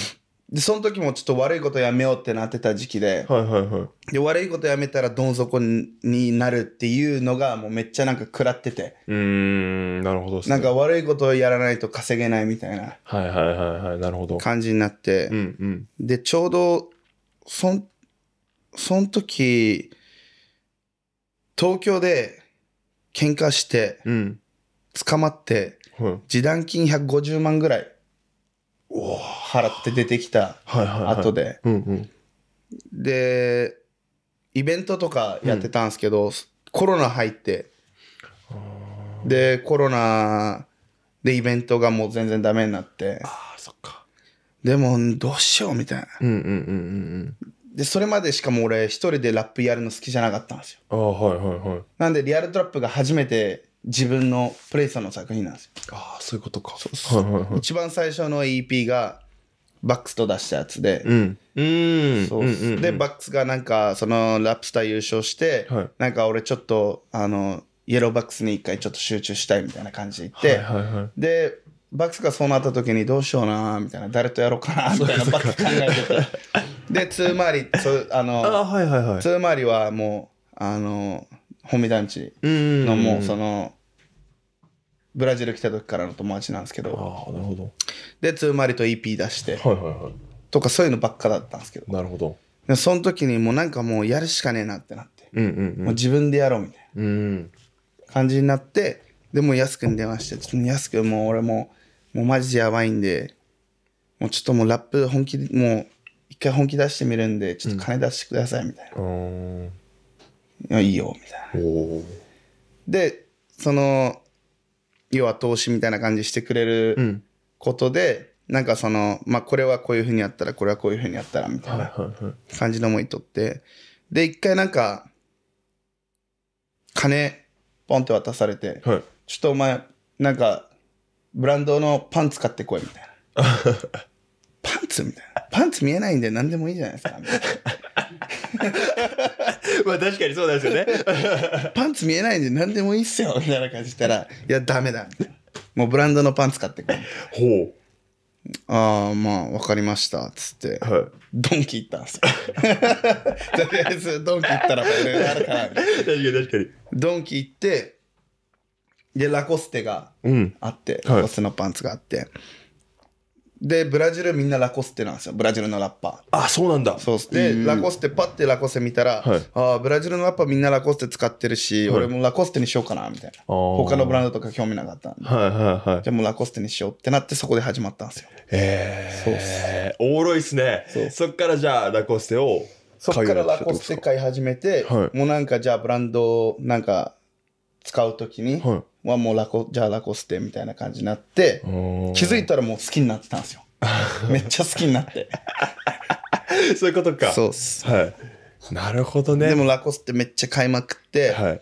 でその時もちょっと悪いことやめようってなってた時期ではいはいはい、で悪いことやめたらどん底になるっていうのがもうめっちゃなんか食らっててうんなるほど、ね、なんか悪いことをやらないと稼げないみたいなはいはいはいはいなるほど感じになって、うんうん、でちょうどそんその時、東京で喧嘩して、捕まって、示談金150万ぐらい払って出てきた後で、で、イベントとかやってたんですけど、コロナ入って、で、コロナでイベントがもう全然ダメになって。ああ、そっか。でも、どうしようみたいな。うんうんうんうん。でそれまでしかも俺一人でラップやるの好きじゃなかったんですよあはいはいはいなんでリアルトラップが初めて自分のプレイさんの作品なんですよああそういうことかそうそう、はいはいはい、一番最初の EP がバックスと出したやつで、うん、そうでバックスがなんかそのラップスター優勝して、はい、なんか俺ちょっとあのイエローバックスに一回ちょっと集中したいみたいな感じで言って、はいはいはい、でバックスがそうなった時にどうしようなみたいな誰とやろうかなみたいなックス考えててで、ー回り、リ、あの、あはいはいはい。はもう、あの、本美団地のもう、その、ブラジル来た時からの友達なんですけど、ああ、なるほど。で、2回リと EP 出して、はいはいはい。とかそういうのばっかだったんですけど、なるほど。でその時にもうなんかもうやるしかねえなってなって、うんうんもう自分でやろうみたいうん。な感じになって、でもう安くんに電話して、ちょっと安くんもう俺もう、もうマジでやばいんで、もうちょっともうラップ本気で、もう回本気出してみるんで、ちょっと金出してください、みたいな。うん、いいよ、みたいな。で、その、要は投資みたいな感じしてくれることで、うん、なんかその、まあ、これはこういうふうにやったら、これはこういうふうにやったら、みたいな感じの思いとって、で、一回なんか、金、ポンって渡されて、はい、ちょっとお前、なんか、ブランドのパンツ買ってこい、みたいな。パンツみたいな。パンツ見えないんで何でもいいじゃないですか。まあ確かにそうですよね。パンツ見えないんで何でもいいっすよ、みたいな感じしたら、いや、ダメだ。もうブランドのパンツ買ってくる。ほう。ああ、まあ、わかりました。つって、はい、ドンキ行ったんですよ。とりあえず、ドンキ行ったら、いいろあるから。確かに確かに。ドンキ行って、で、ラコステがあって、うん、ラコステのパンツがあって、でブラジルみんなラコステなんですよブラジルのラッパーあそうなんだそうでラコステパッてラコステ見たら、はい、あブラジルのラッパーみんなラコステ使ってるし、はい、俺もラコステにしようかなみたいな他のブランドとか興味なかったんで、はいはいはい、じゃあもうラコステにしようってなってそこで始まったんですよへえそうっすね。おもろいっすねそっからじゃあラコステをそっからラコステ買い始めて、はい、もうなんかじゃあブランドなんか使う時にはもうラコ、じゃあラコステみたいな感じになって、気づいたらもう好きになってたんですよ。めっちゃ好きになって。そういうことか。そうっす。はい。なるほどね。でもラコステめっちゃ買いまくって、はい、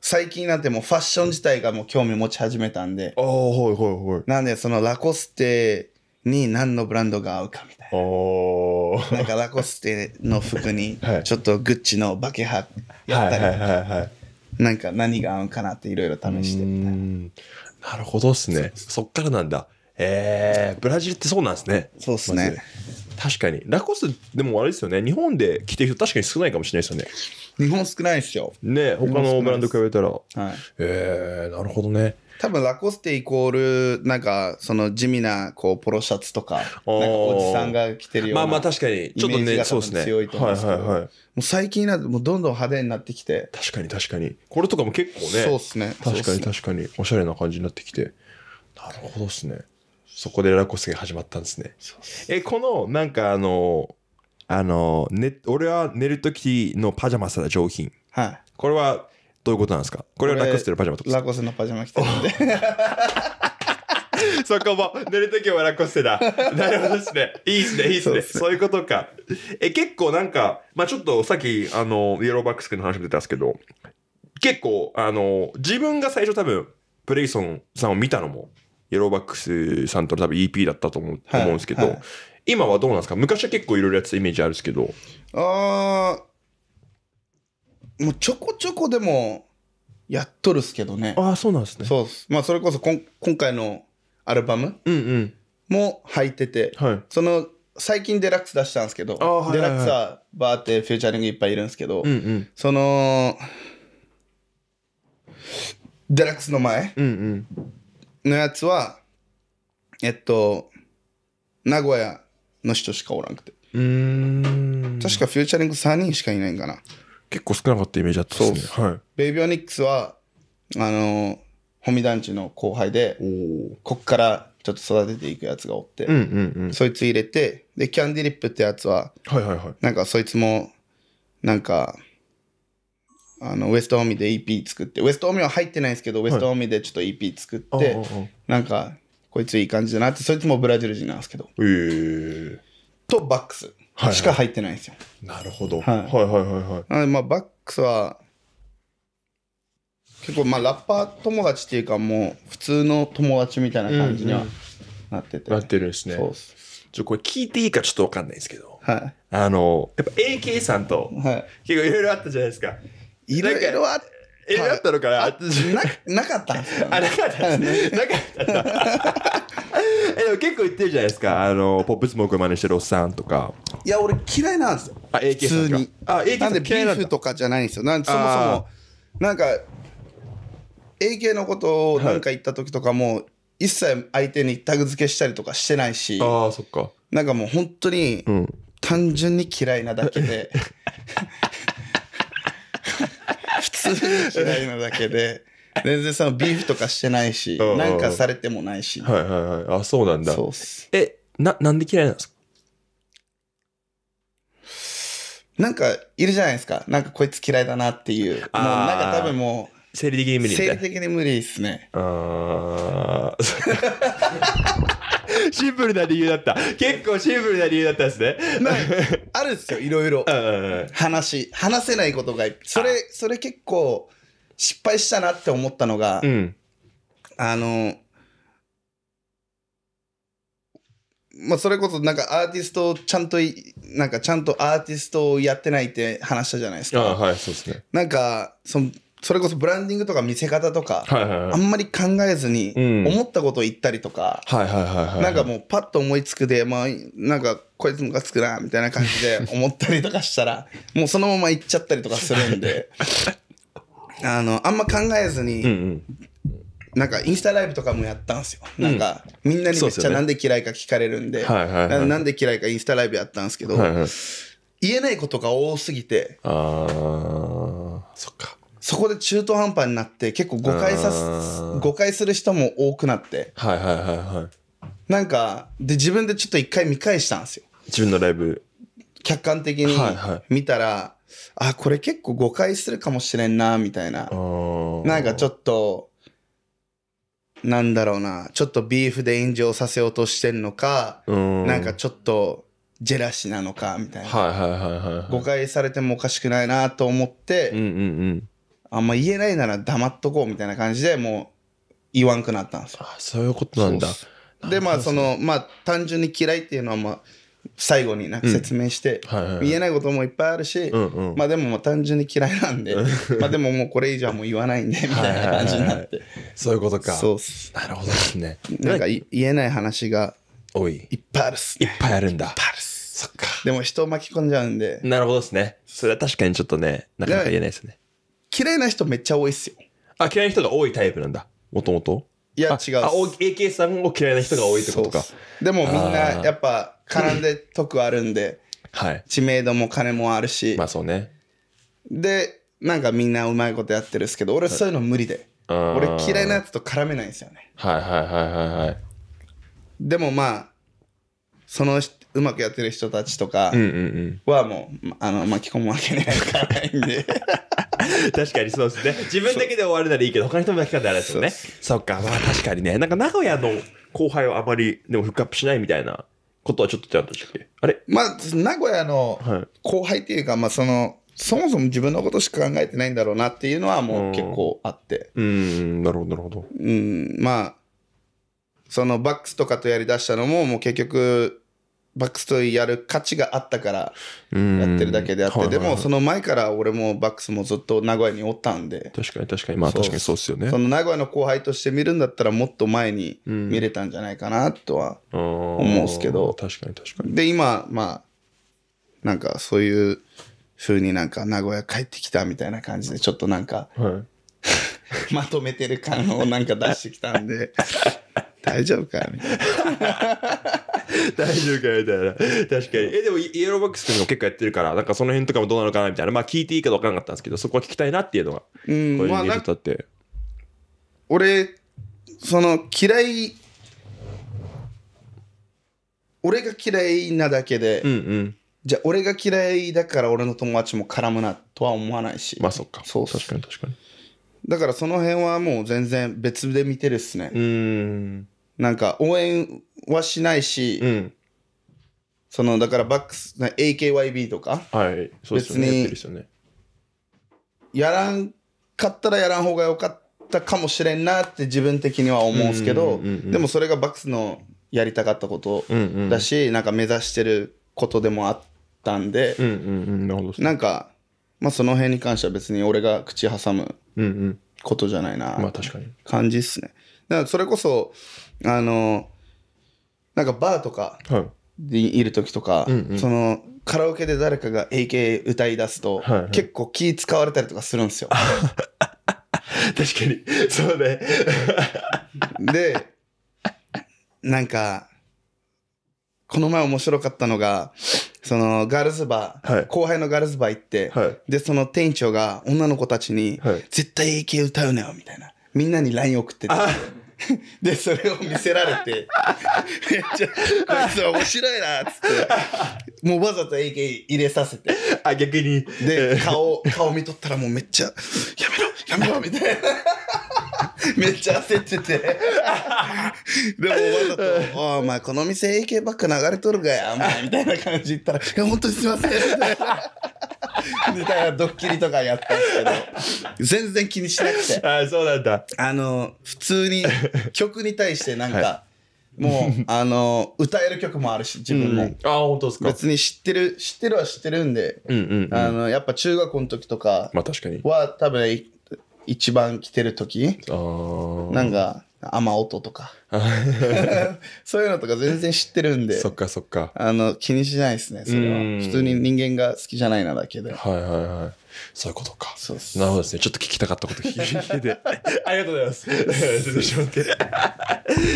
最近なんてもうファッション自体がもう興味持ち始めたんで。ああ、はいはいはい。なんでそのラコステに何のブランドが合うかみたいな。おなんかラコステの服に、ちょっとグッチのバケハやったりとか。はいはいはいはいなんか何が合うかなっていろいろ試してみたいな。なるほどっすね。そっからなんだ。えー、ブラジルってそうなんですね。そうっすね。確かに。ラコス、でもあれですよね。日本で着てる人確かに少ないかもしれないですよね。日本少ないっすよ。ね他のブランド比べたら。はい、えー、なるほどね。多分ラコステイコール、なんか、その地味な、こう、ポロシャツとか、なんかおじさんが着てるような。まあまあ確かに、ちょっとね、強いと思うんですけど。はいはいはい。もう最近なんもうどんどん派手になってきて。確かに確かに。これとかも結構ね。そうですね。確かに確かに。おしゃれな感じになってきて。なるほどですね。そこでラコステイ始まったんですね。え、この、なんかあの、あの、ね、俺は寝る時のパジャマさら上品。はい。これはどういうことなんですかこれをラコステのパジャマとラコステのパジャマ着てるんで。そこも、寝るときはラコステだ。なるほどですね。いいですね、いいですね。そういうことか。え、結構なんか、まあちょっとさっき、あの、イエローバックスの話も出たんですけど、結構、あの、自分が最初多分、プレイソンさんを見たのも、イエローバックスさんとの多分 EP だったと思う,、思うんですけど、はい今はどうなんですか昔は結構いろいろやってたイメージあるんですけど。ああもうちょこちょこでもやっとるっすけどねああそうなんですねそうすまあそれこそこん今回のアルバムも入ってて、うんうん、その最近デラックス出したんですけど、はい、デラックスはバーってフューチャリングいっぱいいるんですけど、うんうん、そのデラックスの前のやつは、えっと名古屋の人しかおらんくて確かフューチャリング3人しかいないんかな結構少なかったイメージあったすね。そうはい、ベイビオニックスは、あの、ホミ団地の後輩で、こっからちょっと育てていくやつがおって、うんうんうん、そいつ入れて、で、キャンディリップってやつは、はいはいはい、なんかそいつも、なんか、あのウエストオミで EP 作ってウエストオミは入ってないんですけど、はい、ウエストオミでちょっと EP 作ってなんかこいついい感じだなってそいつもブラジル人なんですけど、えー、とバックスしか入ってないんですよ。なるほど。はい、はい、はいはいはい。まあ、バックスは、結構まあラッパー友達っていうかもう普通の友達みたいな感じにはなってて、うんうん、なってるんですねそうすちょこれ聞いていいかちょっと分かんないですけど、はい、あのやっぱ AK さんと結構いろいろあったじゃないですかいろいろあったえ、なったのかなななかったんですか、ね、あ、なかったですね。なかった。えでも結構言ってるじゃないですかあのポップスモーク真似してるおっさんとかいや俺嫌いなんですよあ AK さん普通にあ AK さなんでビーフとかじゃないんですよなんそもそもなんか AK のことをなんか言った時とかも、一切相手にタグ付けしたりとかしてないしあそっかなんかもう本当に単純に嫌いなだけで 普通に嫌いなだけで 全然そのビーフとかしてないし、なんかされてもないし。はいはいはい。あ、そうなんだ。そうっす。え、な、なんで嫌いなんですかなんかいるじゃないですか。なんかこいつ嫌いだなっていう。もうなんか多分もう。生理的に無理生理的に無理ですね。ああ。シンプルな理由だった。結構シンプルな理由だったですね。あるんですよ、いろいろ。話、話せないことがそれ、それ結構、失敗したなって思ったのが、うん、あの、まあ、それこそなんかアーティストちゃんとなんかちゃんとアーティストをやってないって話したじゃないですか。はい、そうですね。なんかそのそれこそブランディングとか見せ方とか、あんまり考えずに思ったことを言ったりとか、うなんかもうパッと思いつくで、まあ、なんかこいつムカつくなみたいな感じで思ったりとかしたら もうそのまま行っちゃったりとかするんで あのあんま考えずに、うんうん、なんかインスタライブとかもやったんですよ、うん、なんかみんなにめっちゃなんで嫌いか聞かれるんで、ねはいはい、なんで嫌いかインスタライブやったんですけど、はいはい、言えないことが多すぎてあそっかそこで中途半端になって結構誤解さ誤解する人も多くなってはいはいはいはいなんかで自分でちょっと一回見返したんですよ自分のライブ客観的に見たら、はいはいあ、これ結構誤解するかもしれんな、みたいな。なんかちょっと、なんだろうな、ちょっとビーフで炎上させようとしてんのか、なんかちょっと、ジェラシーなのかみたいな、誤解されてもおかしくないなと思って、うんうんうん、あんま言えないなら黙っとこうみたいな感じでもう言わんくなったんですよあそういうことなんだでまあそのまあ単純に嫌いっていうのはまあ最後になんか説明して、言えないこともいっぱいあるし、うんうん、まあでも単純に嫌いなんで まあでももうこれ以上はもう言わないんでみたいな感じになってはい、そういうことかそうなるほどですねなんか言えない話が多いいっぱいあるっす、ね、いっぱいあるんだいっぱいあるっすそっかでも人を巻き込んじゃうんでなるほどですねそれは確かにちょっとねなかなか言えないですね嫌いな人めっちゃ多いっすよあ嫌いな人が多いタイプなんだもともといや違うあ AK さんを嫌いな人が多いってことかでもみんなやっぱ絡んでとあるんで、はい。知名度も金もあるし。まあそうね。で、なんかみんなうまいことやってるんですけど、俺そういうの無理で。俺嫌いなやつと絡めないんですよね。はいはいはいはいはい。でもまあ、そのうまくやってる人たちとかはもう、あの巻き込むわけにはいかないんで 確かにそうですね自分だけで終わるならいいけど他の人も巻き込んあれですよねそっかまあ確かにねなんか名古屋の後輩はあまりでもフックアップしないみたいなことはちょっとちゃんとてあれまあ、名古屋の後輩っていうか、はい、まあ、その、そもそも自分のことしか考えてないんだろうなっていうのはもう結構あって。うん、なるほど、なるほど。うん、まあ、そのバックスとかとやりだしたのも、もう結局、バックストリーやる価値があったからやってるだけであって、でもその前から俺もバックスもずっと名古屋におったんで確かに確かにまあ確かにそうっすよねその名古屋の後輩として見るんだったらもっと前に見れたんじゃないかなとは思うんすけど確かに確かにで今まあなんかそういうふうになんか名古屋帰ってきたみたいな感じでちょっとなんか、はい、まとめてる感をなんか出してきたんで 大丈夫かみたいな 大丈夫かみたいな。確かに。え、でも、イエローバックス君も結構やってるから、なんかその辺とかもどうなのかなみたいな。まあ、聞いていいかどうかなかったんですけど、そこは聞きたいなっていうのが、こういうって、まあ。俺、その、嫌い、俺が嫌いなだけで、うんうん、じゃあ俺が嫌いだから俺の友達も絡むなとは思わないし。まあ、そっか。そう確かに確かに。だからその辺はもう全然別で見てるっすね。うん。なんか応援はしないし、うん、そのだからバックス AKYB とか、はい、別に、ね、やらんかったらやらん方がよかったかもしれんなって自分的には思うんですけど、でもそれがバックスのやりたかったことだし、うんうん、なんか目指してることでもあったんで、うんうんなんか、まあ、その辺に関しては別に俺が口挟むことじゃないな、うんうん、まあ、確かに感じっすね。だからそれこそあのなんかバーとかにいる時とか、はいそのカラオケで誰かが AK 歌い出すと、はいはい、結構気使われたりとかするんですよ。確かにそうねでなんかこの前面白かったのがそのガールズバー、はい、後輩のガールズバー行って、はい、でその店長が女の子たちに「はい、絶対 AK 歌うなよ」みたいなみんなに LINE 送ってて。でそれを見せられて「めっちゃこいつ面白いな」っつってもうわざと AK 入れさせてあ逆にで顔顔見とったらもうめっちゃ「やめろやめろ」みたいな。めっちゃ焦ってて でもわざと「お前この店営業ばっか流れとるがやお前」みたいな感じ言ったら「いや本当すいません」みたいなドッキリとかやったんですけど全然気にしなくてあそうなんだあの普通に曲に対してなんか、はい、もうあの歌える曲もあるし自分も、うん、あ本当ですか別に知ってる知ってるは知ってるんで、うんうんうん、あのやっぱ中学校の時とかまあ、確かには多分一番着てる時なんか雨音とか そういうのとか全然知ってるんでそっかそっかあの気にしないですねそれは普通に人間が好きじゃないなだけではいはいはいそういうことか。なるほどですね。ちょっと聞きたかったこと聞いて。ありがとうございます。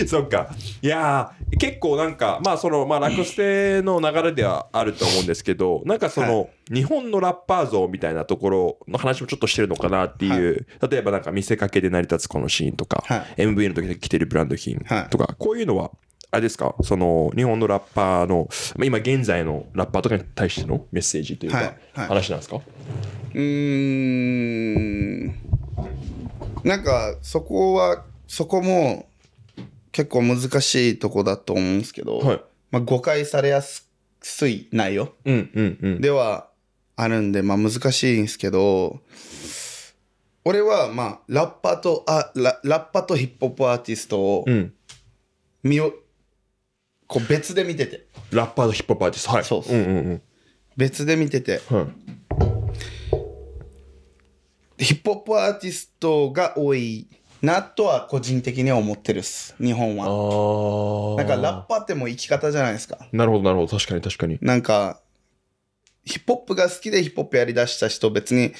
そっか。いや結構なんか、まあその、まあ楽捨ての流れではあると思うんですけど、なんかその、はい、日本のラッパー像みたいなところの話もちょっとしてるのかなっていう、はい、例えばなんか見せかけで成り立つこのシーンとか、はい、MV の時に着てるブランド品とか、こういうのはあれですか、その日本のラッパーの、今現在のラッパーとかに対してのメッセージというか、話なんですかうん、なんかそこは、そこも結構難しいとこだと思うんですけど、はい、まあ、誤解されやすい内容、うんうんうん、ではあるんで、まあ、難しいんですけど、俺はまあラッパーとあララッパーとヒップホップアーティストを見,、うん、こう別で見ててラッパーとヒップホップアーティストはいそうそう,、んうん別で見ててはいヒップホップアーティストが多いなとは個人的には思ってるっす日本はあなんかラッパーってもう生き方じゃないですかなるほどなるほど確かに確かになんかヒップホップが好きでヒップホップやりだした人別に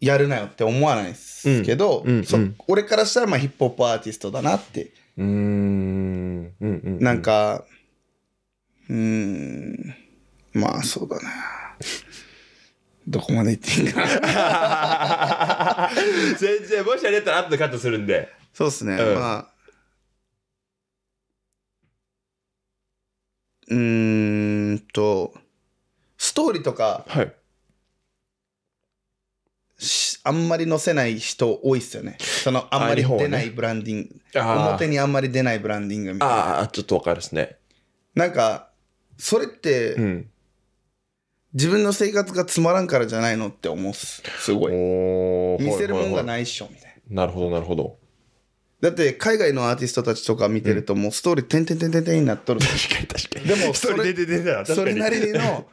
やるなよって思わないですけど、うんそうん俺からしたらまあヒップホップアーティストだなってうん、うん、なんか、うん、まあそうだな。どこまで行っていいか。全然、もしあれやったら後でカットするんで。そうっすね、うん、まあ。うんと、ストーリーとか、はい、あんまり載せない人多いっすよね。そのあんまり出ないブランディング、ね、表にあんまり出ないブランディングみたいな。ああ、ちょっとわかるっすね。なんか、それって、うん、自分の生活がつまらんからじゃないのって思うっす。すごい。見せるもんがないっしょ、みたいな。なるほど、なるほど。だって海外のアーティストたちとか見てるともうストーリーてんてんてんてんてんになっとる確かに確かにでもそれそれなりの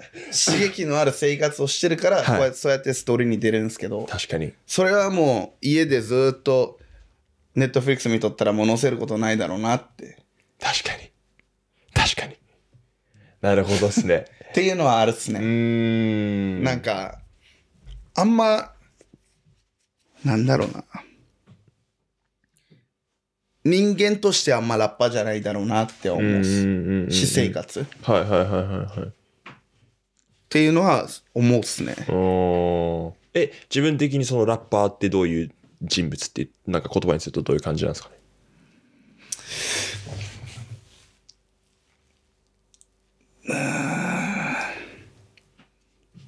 刺激のある生活をしてるからこうやってそうやってストーリーに出るんですけど確かにそれはもう家でずっとネットフリックス見とったらもう載せることないだろうなって確かに確かになるほどっすね っていうのはあるっすねうんなんかあんまなんだろうな人間としてあんまラッパじゃないだろうなって思うし生活はいはいはいはいはいっていうのは思うっすねえ自分的にそのラッパーってどういう人物ってなんか言葉にするとどういう感じなんですかね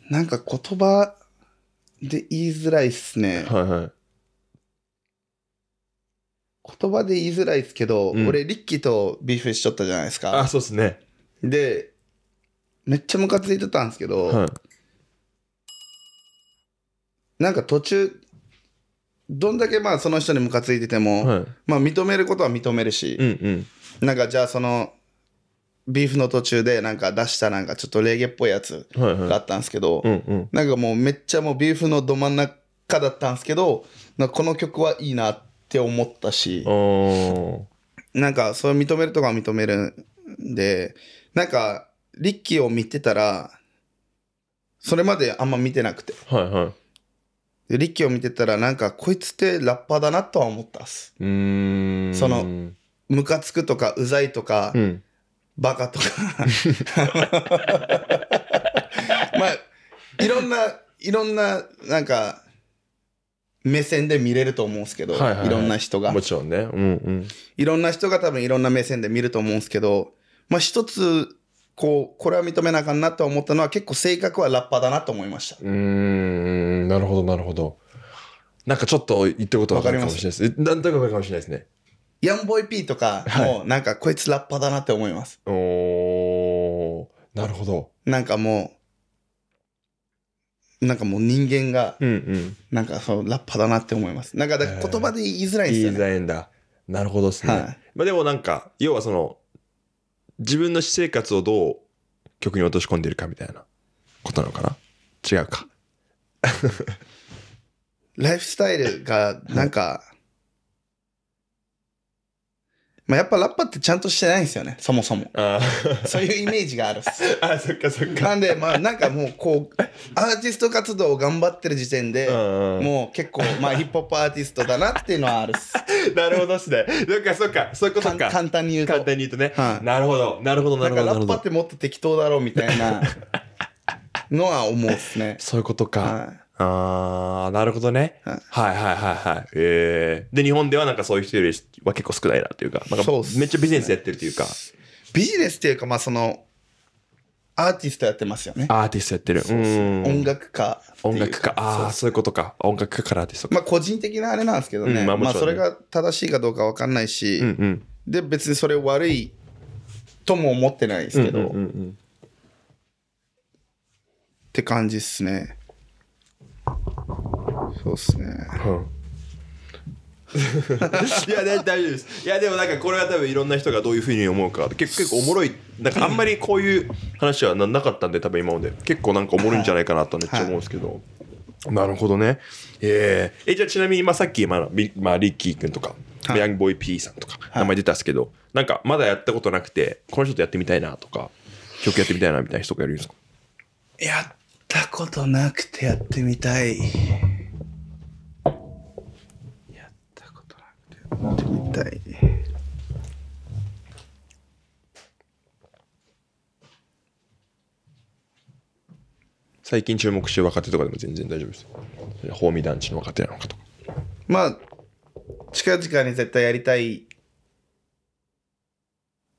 なんか言葉で言いづらいっすねはいはい言葉で言いづらいですけど、うん俺、リッキーとビーフしちゃったじゃないですあ、か。そうですね。で、めっちゃムカついてたんですけど、はなんか途中、どんだけまあその人にムカついてても、はい。まあ認めることは認めるしう、んうん。なんかじゃあその、ビーフの途中でなんか出したなんかちょっとレゲっぽいやつはいがあったんですけど、い。うんうん。なんかもうめっちゃもうビーフのど真ん中だったんですけど、この曲はいいなっって思ったし、なんかそれ認めるとかは認めるんで、なんかリッキーを見てたら、それまであんま見てなくて。はいはい。で、リッキーを見てたら、なんかこいつってラッパーだなとは思ったっす。その、ムカつくとか、うざいとか、うん、バカとか。まあ、いろんな、いろんな、なんか、目線で見れると思うんですけど、はいはいはい、いろんな人が。もちろんね。うんうん。いろんな人が多分いろんな目線で見ると思うんですけど、まあ一つ、こう、これは認めなあかんなと思ったのは結構性格はラッパだなと思いました。うん、なるほどなるほど。なんかちょっと言ってることわかるかもしれないです。なんとかかもしれないですね。ヤンボイ P とかもなんかこいつラッパだなって思います。はい、おなるほど。なんかもう、なんかもう人間が、うんうん、なんかそうラッパだなって思います。なんか言葉で言いづらいんですよね。言いづらいんだ。なるほどですね。はい、まあでもなんか、要はその、自分の私生活をどう曲に落とし込んでるかみたいなことなのかな違うか。ライフスタイルがなんかまあ、やっぱラッパってちゃんとしてないんですよね、そもそも。そういうイメージがあるっす。あ、そっかそっか。なんで、まあなんかもうこう、アーティスト活動を頑張ってる時点で、もう結構、まあヒップホップアーティストだなっていうのはあるっす。なるほどっすね。そっかそっか、そういうことか。簡単に言うと。簡単に言うとね。はなるほど、なるほど、なるほど。ラッパってもっと適当だろうみたいなのは思うっすね。そういうことか。はああ、なるほどね。はい、はいはいはいはい。ええー、で、日本ではなんかそういう人よりは結構少ないなというか、なんかめっちゃビジネスやってるというか。うね、ビジネスっていうか、まあその、アーティストやってますよね。アーティストやってる。そうそう音楽家。音楽家。ああ、そういうことか。音楽家からアーティストまあ個人的なあれなんですけどね。うん、まあ、ね、まあそれが正しいかどうかわかんないし、うんうん、で、別にそれ悪いとも思ってないですけど、って感じっすね。そうっすね。いや大丈夫ですいやでもなんかこれは多分いろんな人がどういうふうに思うか結結構おもろいなんかあんまりこういう話はななかったんで多分今まで結構なんかおもろいんじゃないかなとめっちゃ思うんですけど、はい、なるほどねえー、えじゃあちなみに、まあ、さっき、まあリまあ、リッキー君とか、はい、ヤングボーイ P さんとか名前出たんですけど、はい、なんかまだやったことなくてこの人とやってみたいなとか曲やってみたいなみたいな人がいるんですかやったことなくてやってみたいみたい。最近注目してる若手とかでも全然大丈夫です。法味団地の若手なのかとか。まあ、近々に絶対やりたい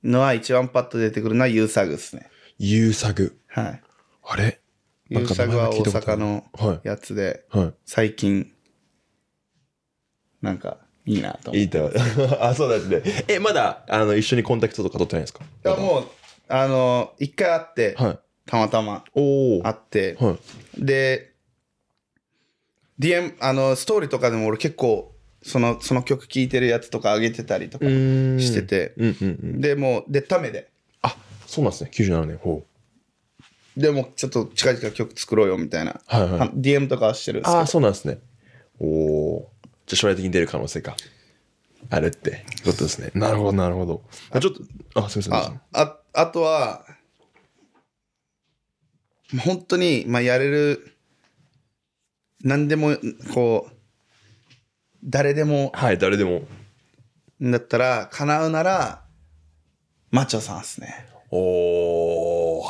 のは一番パッと出てくるのはユーサグですね。ユーサグはい。あれユなーかサグは大阪のやつで、最近、なんか、いいなといいと あそうなんですねえまだあの一緒にコンタクトとか取ってないですかいやもうあの一回会って、はい、たまたま会って、はい、で DM あのストーリーとかでも俺結構そのその曲聴いてるやつとか上げてたりとかしてて、うんうんうん、でもう出た目であそうなんですね97年ほうでもちょっと近々曲作ろうよみたいな、はいはい、DM とかしてるんですけどあそうなんですねおおじゃ将来的に出る可能性があるってことですね。なるほど、なるほど。あ、ちょっと、あ、すみません。あ、ああとは、本当に、まあ、やれる、何でも、こう、誰でも、はい、誰でも。だったら、叶うなら、マッチョさんですね。おお。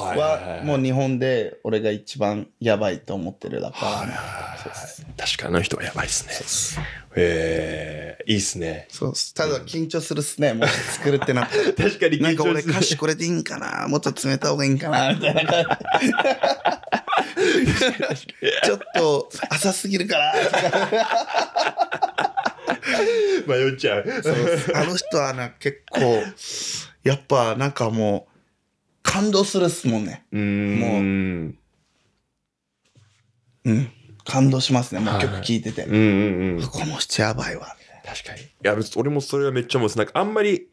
はもう日本で俺が一番やばいと思ってるだから、はい確かあの人はやばいっすねへえー、いいっすねそうただ緊張するっすね、もう作るってなった 確かになんか俺歌詞これでいいんかなもっと詰めた方がいいんかなみたいな ちょっと浅すぎるから迷っちゃうあの人はな結構やっぱなんかもう感動するっすもんね。うん。もう、うん。感動しますね。もう曲聴いてて。はい、うんうんうん。この人やばいわ。確かに。いや、俺もそれはめっちゃ思うなんかあんまり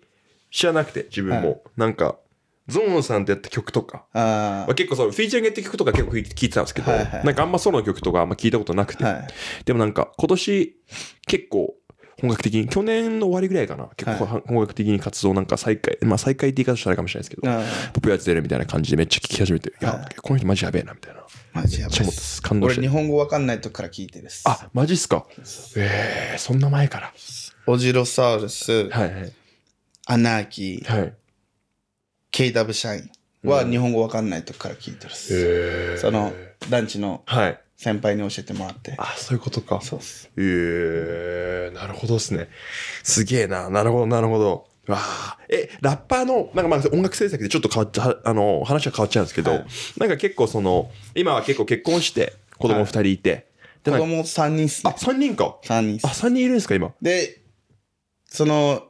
知らなくて、自分も。はい、なんか、ゾーンさんってやった曲とか、あまあ、結構そのフィーチャーゲット曲とか結構聴いてたんですけど、はいはい、なんかあんまソロの曲とかあんま聞いたことなくて、はい、でもなんか今年結構本格的に、去年の終わりぐらいかな、結構本格的に活動なんか再開、まあ再開って言い方したらかもしれないですけど、ポピュラー出るみたいな感じでめっちゃ聞き始めて、いや、この人マジやべえな、みたいな。マジやべえ。感動して。俺日本語わかんないとこから聞いてです。あ、マジっすか。ええー、そんな前から。オジロサウルス、はいはい、アナーキー、はい、KW 社員は日本語わかんないとこから聞いてるす。うん、その、団地の、はい。先輩に教えてもらって。あ、そういうことか。そうっす。ええー、なるほどですね。すげえな。なるほど、なるほど。わあ。え、ラッパーの、なんかまあ音楽制作でちょっと変わっちゃ、あの、話は変わっちゃうんですけど、はい、なんか結構その、今は結構結婚して、子供二人いて、はい子供三人っす、ね、あ、三人か。三人っす。あ、三人いるんですか、今。で、その、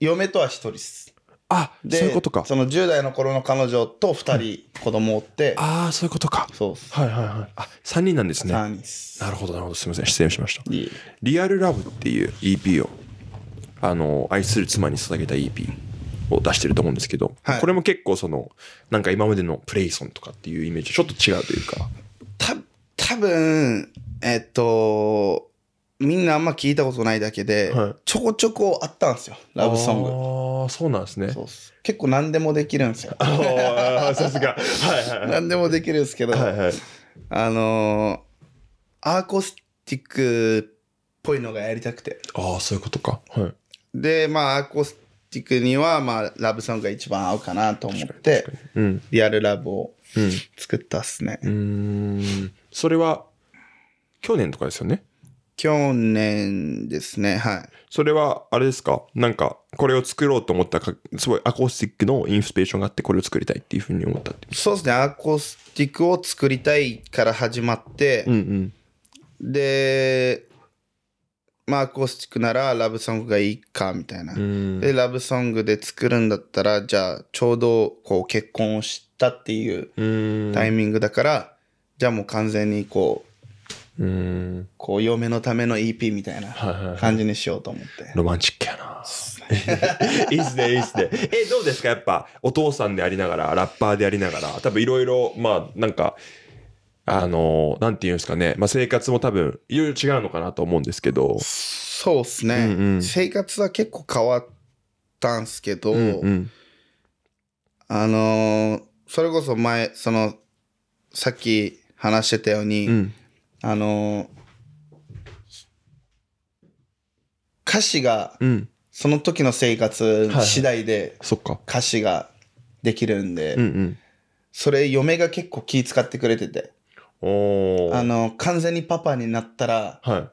嫁とは一人っす。あそういうことかその10代の頃の彼女と2人子供をって、ああそういうことかそうはいはいはいあ3人なんですね3人すなるほどなるほどすみません失礼しました「リアルラブっていう EP をあの愛する妻に捧げた EP を出してると思うんですけど、はい、これも結構そのなんか今までのプレイソンとかっていうイメージちょっと違うというかた多分えっとみんなあんま聞いたことないだけで、はい、ちょこちょこあったんですよラブソングああそうなんですね結構何でもできるんですよ さすが、はいはい、何でもできるんですけど、はいはい、あのー、アーコースティックっぽいのがやりたくてああそういうことか、はい、でまあアーコースティックには、まあ、ラブソングが一番合うかなと思って、うん、リアルラブを作ったっすねうんそれは去年とかですよね去年ですね、はい。それは、あれですかなんか、これを作ろうと思ったか、すごいアコースティックのインスピレーションがあって、これを作りたいっていうふうに思ったってそうですね、アコースティックを作りたいから始まって、うんうん、で、まあ、アコースティックならラブソングがいいか、みたいな。で、ラブソングで作るんだったら、じゃあ、ちょうど、こう、結婚をしたっていうタイミングだから、じゃあもう完全にこう、うんこう嫁のための EP みたいな感じにしようと思って、ロマンチックやな いいっすねいいっすねえどうですかやっぱお父さんでありながらラッパーでありながら多分いろいろまあなんかあのなんていうんですかね、まあ、生活も多分いろいろ違うのかなと思うんですけどそうっすね、うんうん、生活は結構変わったんすけど、うんうん、あのそれこそ前そのさっき話してたように、うんあの歌詞が、うん、その時の生活次第で歌詞ができるんで、うんうん、それ嫁が結構気使ってくれててあの完全にパパになったら、はい、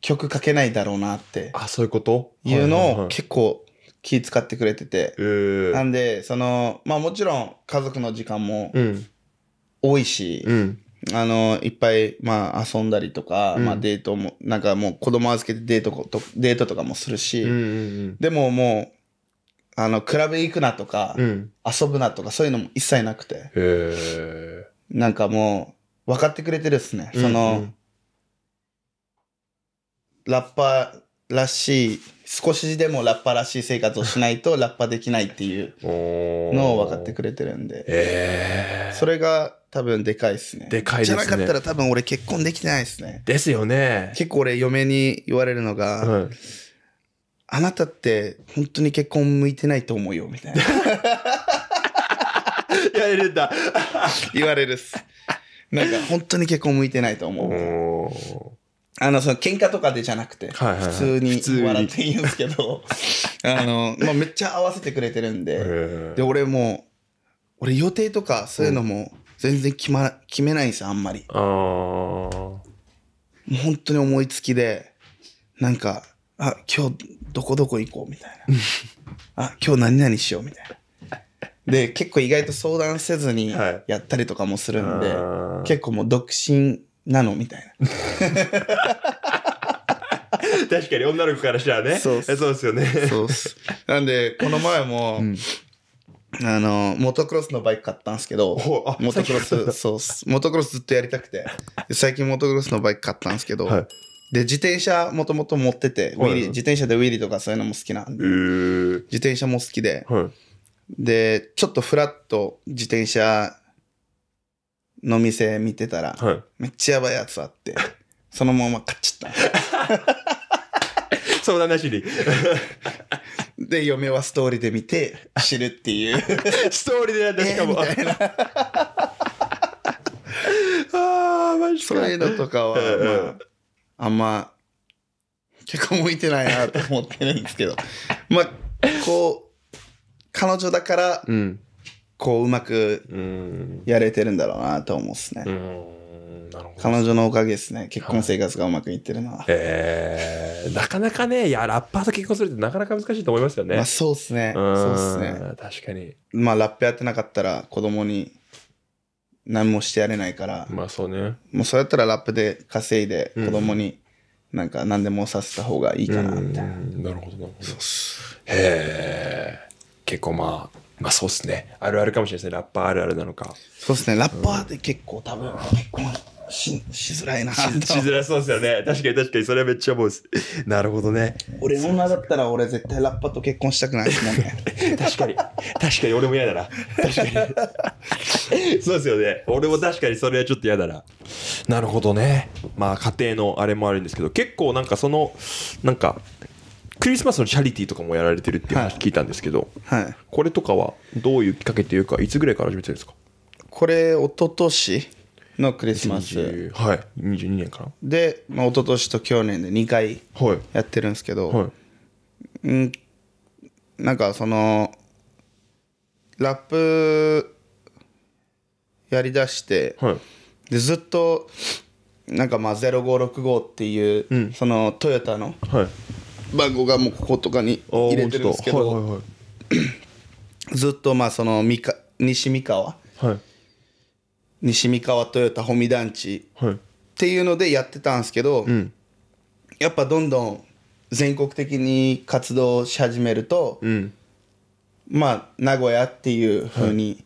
曲書けないだろうなってあそういうこというのを結構気使ってくれてて、なんでそのまあもちろん家族の時間も多いし、うん、あの、いっぱい、まあ、遊んだりとか、うん、まあ、デートも、なんかもう子供預けてデートと、デートとかもするし、うんうんうん、でももう、あの、クラブ行くなとか、うん、遊ぶなとか、そういうのも一切なくて。なんかもう、分かってくれてるっすね。その、うんうん、ラッパーらしい少しでもラッパらしい生活をしないとラッパできないっていうのを分かってくれてるんで、えー、それが多分でかいっすね。でかいですね。じゃなかったら多分俺結婚できてないですね。ですよね。結構俺嫁に言われるのが、あなたって本当に結婚向いてないと思うよみたいな。言われるんだ。言われるっす。なんか本当に結婚向いてないと思う。あの、その喧嘩とかでじゃなくて、普通に笑っていいんですけど、あの、まあ、めっちゃ合わせてくれてるんで、で、俺も、俺予定とかそういうのも全然決ま、決めないんですよ、あんまり。もう本当に思いつきで、なんか、あ、今日どこどこ行こうみたいな。あ、今日何々しようみたいな。で、結構意外と相談せずにやったりとかもするんで、結構もう独身なのみたいな。確かに女の子からしたらね。そうそうですよね。そうす。なんで、この前も、うんあの、モトクロスのバイク買ったんですけど、モトクロス、そうモトクロスずっとやりたくて、最近モトクロスのバイク買ったんですけど、はい、で、自転車もともと持ってて、自転車でウィリーとかそういうのも好きなんで、自転車も好きで、はい、で、ちょっとフラッと自転車の店見てたら、はいめっちゃやばいやつあって、そのまま買っちゃった。相談なしに。で、嫁はストーリーで見て、知るっていう。ストーリーでやった、しかも。えーみたいなああ、マジか。そういうのとかは、まあ、あんま、結構向いてないなと思ってるんですけど、まあ、こう、彼女だからうん。こううまくやれてるんだろうなと思うっすね。彼女のおかげですね結婚生活がうまくいってるのは、はい、えー、なかなかねいやラッパーと結婚するってなかなか難しいと思いますよね、まあ、そうですねそうっすね確かにまあラップやってなかったら子供に何もしてやれないからまあそうねもうそうやったらラップで稼いで子供になんか何でもさせた方がいいかなみたいな、なるほどなるほどへえ結構まあまあそうですね。あるあるかもしれないですね。ラッパーあるあるなのか。そうですね。ラッパーって結構多分、結婚ししづらいなし。しづらそうですよね。確かに確かに、それはめっちゃ思うです。なるほどね。俺女だったら俺絶対ラッパーと結婚したくないですもんね。確かに。確かに俺も嫌だな。確かに。そうですよね。俺も確かにそれはちょっと嫌だな。なるほどね。まあ家庭のあれもあるんですけど、結構なんかその、なんか、クリスマスのチャリティーとかもやられてるっていう話聞いたんですけど、はいはい、これとかはどういうきっかけというかいつぐらいから始めてるんですかこれ一昨年のクリスマスはい22年からで、まあ、一昨年と去年で2回やってるんですけど、はい、うんなんかそのラップやりだして、はい、でずっとなんかまあ0565っていう、うん、そのトヨタの、はい、番号がもうこことかに入れてるんですけど、はいはいはい、ずっとまあその三西三河、はい、西三河トヨタ保見団地、っていうのでやってたんですけど、やっぱどんどん全国的に活動し始めると、うん、まあ名古屋っていうふうに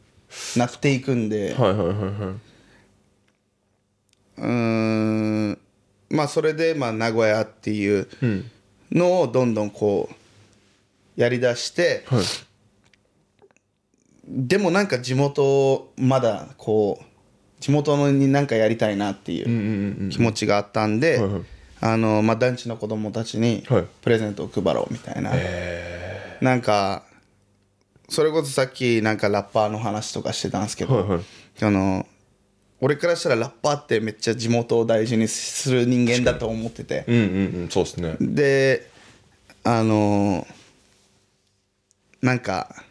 なっていくんで、はい、はいはいはいうんまあそれでまあ名古屋っていう、のをどんどんこうやりだして、はい、でもなんか地元まだこう地元のに何かやりたいなっていう気持ちがあったんで団地の子供たちにプレゼントを配ろうみたいな、はい、なんかそれこそさっきなんかラッパーの話とかしてたんですけど、はいはい、あの俺からしたらラッパーってめっちゃ地元を大事にする人間だと思っててうんうんうんそうですねであのー、なんか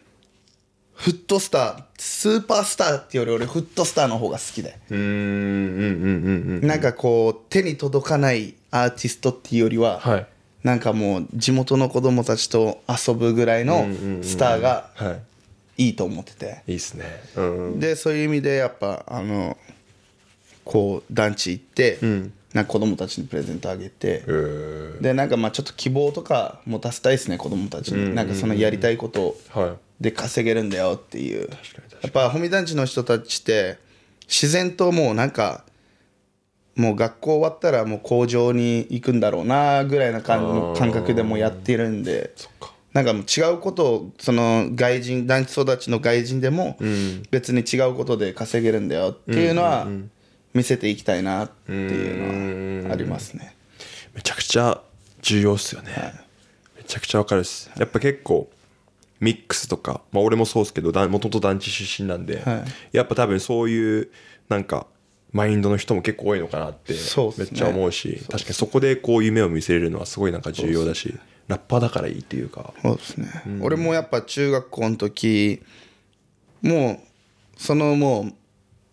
フットスタースーパースターっていうより俺フットスターの方が好きでうんうんうんうんなんかこう手に届かないアーティストっていうよりは、はい、なんかもう地元の子供たちと遊ぶぐらいのスターがいいと思ってて、いいっすね、うん、でそういう意味でやっぱあのこう団地行って、うん、なんか子供たちにプレゼントあげて、でなんかまあちょっと希望とか持たせたいですね子供たちに、うんうん、なんかそのやりたいことで稼げるんだよっていう、はい、やっぱほみ団地の人たちって自然ともうなんかもう学校終わったらもう工場に行くんだろうなぐらいな感感覚でもやってるんでなんかもう違うことをその外人団地育ちの外人でも別に違うことで稼げるんだよっていうのは、うんうんうん見せていきたいなっていうのはありますねめちゃくちゃ重要っすよね、はい、めちゃくちゃわかるっす、やっぱ結構ミックスとか、まあ、俺もそうですけどもともと団地出身なんで、はい、やっぱ多分そういうなんかマインドの人も結構多いのかなってめっちゃ思うし、ね、確かにそこでこう夢を見せれるのはすごいなんか重要だし、ね、ラッパーだからいいっていうかそうですね、うん、俺もやっぱ中学校の時もうそのもう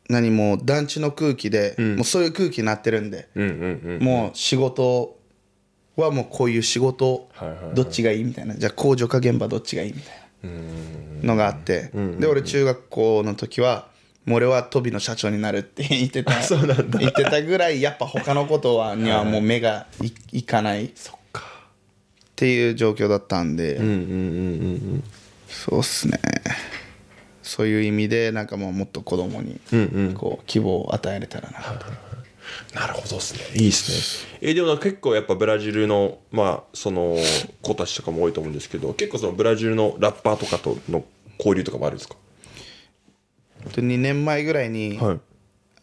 何も団地の空気で、うん、もうそういう空気になってるんで、もう仕事はもうこういう仕事どっちがいいみたいなじゃあ工場か現場どっちがいいみたいなのがあって、で俺中学校の時はもう俺はトビの社長になるって言ってたそうなんだ言ってたぐらいやっぱ他のことはにはもう目がいいかないそっかっていう状況だったんで、うんうんうんうん、そうっすねそういう意味でなんかもうもっと子供にこう希望を与えれたらなと、うん、なるほどですねいいですねえー、でも結構やっぱブラジルのまあその子たちとかも多いと思うんですけど結構そのブラジルのラッパーとかとの交流とかもあるんですかと二年前ぐらいに、はい、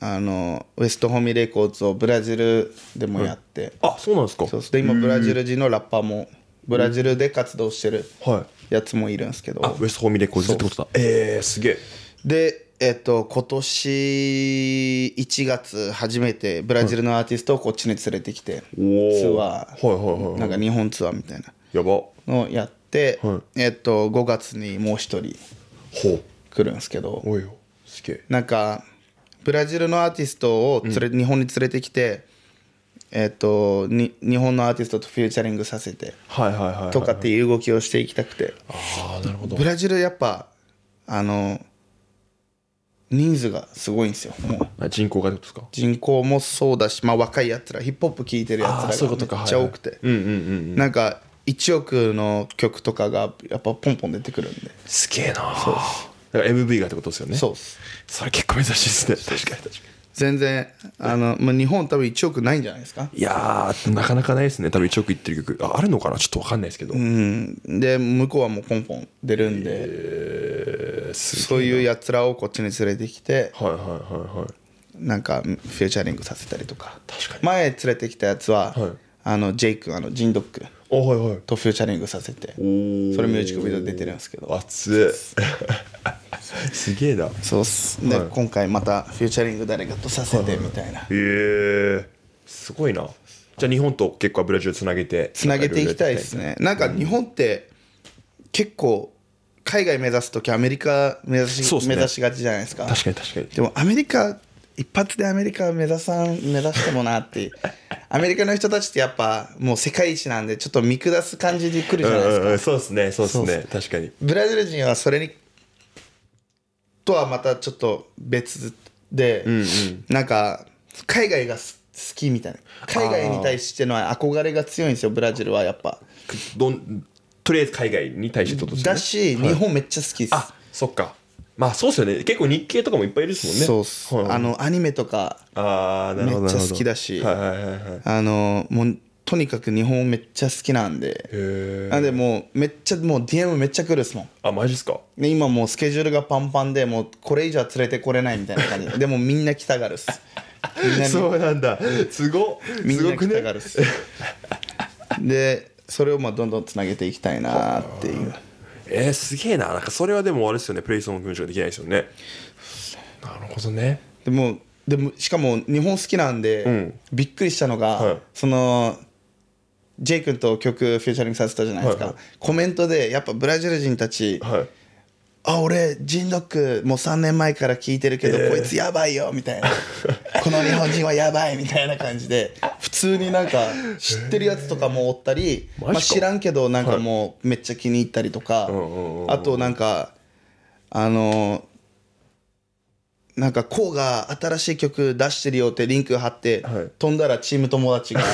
あのウエストホミレコーズをブラジルでもやって、はい、あそうなんですかそうで今ブラジル人のラッパーもブラジルで活動してるはい。やつもいるんですけどあウエストホーミレコーズってことだえー、すげえでえっと今年1月初めてブラジルのアーティストをこっちに連れてきて、ツアー、はいはいはい、なんか日本ツアーみたいなやばのやって、はい、えっと5月にもう一人ほ来るんですけどおいよすげえなんかブラジルのアーティストを連れ、うん、日本に連れてきてえっと、に日本のアーティストとフューチャリングさせてとかっていう動きをしていきたくてああなるほどブラジルやっぱあの人数がすごいんですよもう人口がですか人口もそうだし、まあ、若いやつらヒップホップ聴いてるやつらがめっちゃ多くてなんか1億の曲とかがやっぱポンポン出てくるんですげえなそうだから MV がってことですよねそうですそれ結構珍しいですね確かに確かに全然あの、まあ、日本多分1億ないんじゃないですかいやなかなかないですね多分1億いってる曲ああるのかなちょっと分かんないですけど、うん、で向こうはもうポンポン出るんで、えー、そういうやつらをこっちに連れてきてはいはいはいはいなんかフューチャリングさせたりとか確かに前連れてきたやつは、はい、あのジェイ君あのジンドックとフューチャリングさせてそれミュージックビデオ出てるんですけど熱い すげえだそうっすで、はい、今回またフューチャリング誰かとさせてみたいなへ、はい、えー、すごいなじゃあ日本と結構ブラジルつなげてつなげていきたいですねなんか日本って結構海外目指す時アメリカ目指しね、目指しがちじゃないですか確かに確かにでもアメリカ一発でアメリカ目指さん目指してもなって アメリカの人たちってやっぱもう世界一なんでちょっと見下す感じでくるじゃないですか、うんうん、そうですねそうですね確かにブラジル人はそれにとはまたちょっと別で、うんうん、なんか海外が好きみたいな海外に対しての憧れが強いんですよブラジルはやっぱどんとりあえず海外に対してと、だし、はい、日本めっちゃ好きですあそっかまあそうっすよね結構日系とかもいっぱいいるですもんねそうっす、はい、あのアニメとかめっちゃ好きだし、はいはい、あのもうとにかく日本めっちゃ好きなんでなんでもうめっちゃもう DM めっちゃ来るっすもんあマジっすかで今もうスケジュールがパンパンでもうこれ以上は連れてこれないみたいな感じ でもみんな来たがるっすそうなんだすごみんな来たがるっす でそれをまあどんどんつなげていきたいなっていうえー、すげえななんかそれはでもあれですよねプレイスの文章できないですよねなるほどねでもでもしかも日本好きなんで、うん、びっくりしたのが、はい、その J 君と曲フューチャリングさせたじゃないですか、はいはい、コメントでやっぱブラジル人たち、はい、あ俺ジンドックもう3年前から聞いてるけど、えー、こいつやばいよみたいな この日本人はやばいみたいな感じで普通になんか知ってるやつとかもおったり、えー、まあ、知らんけどなんかもうめっちゃ気に入ったりとか、はい、あとなんかあのなんかこうが新しい曲出してるよってリンク貼って、はい、飛んだらチーム友達が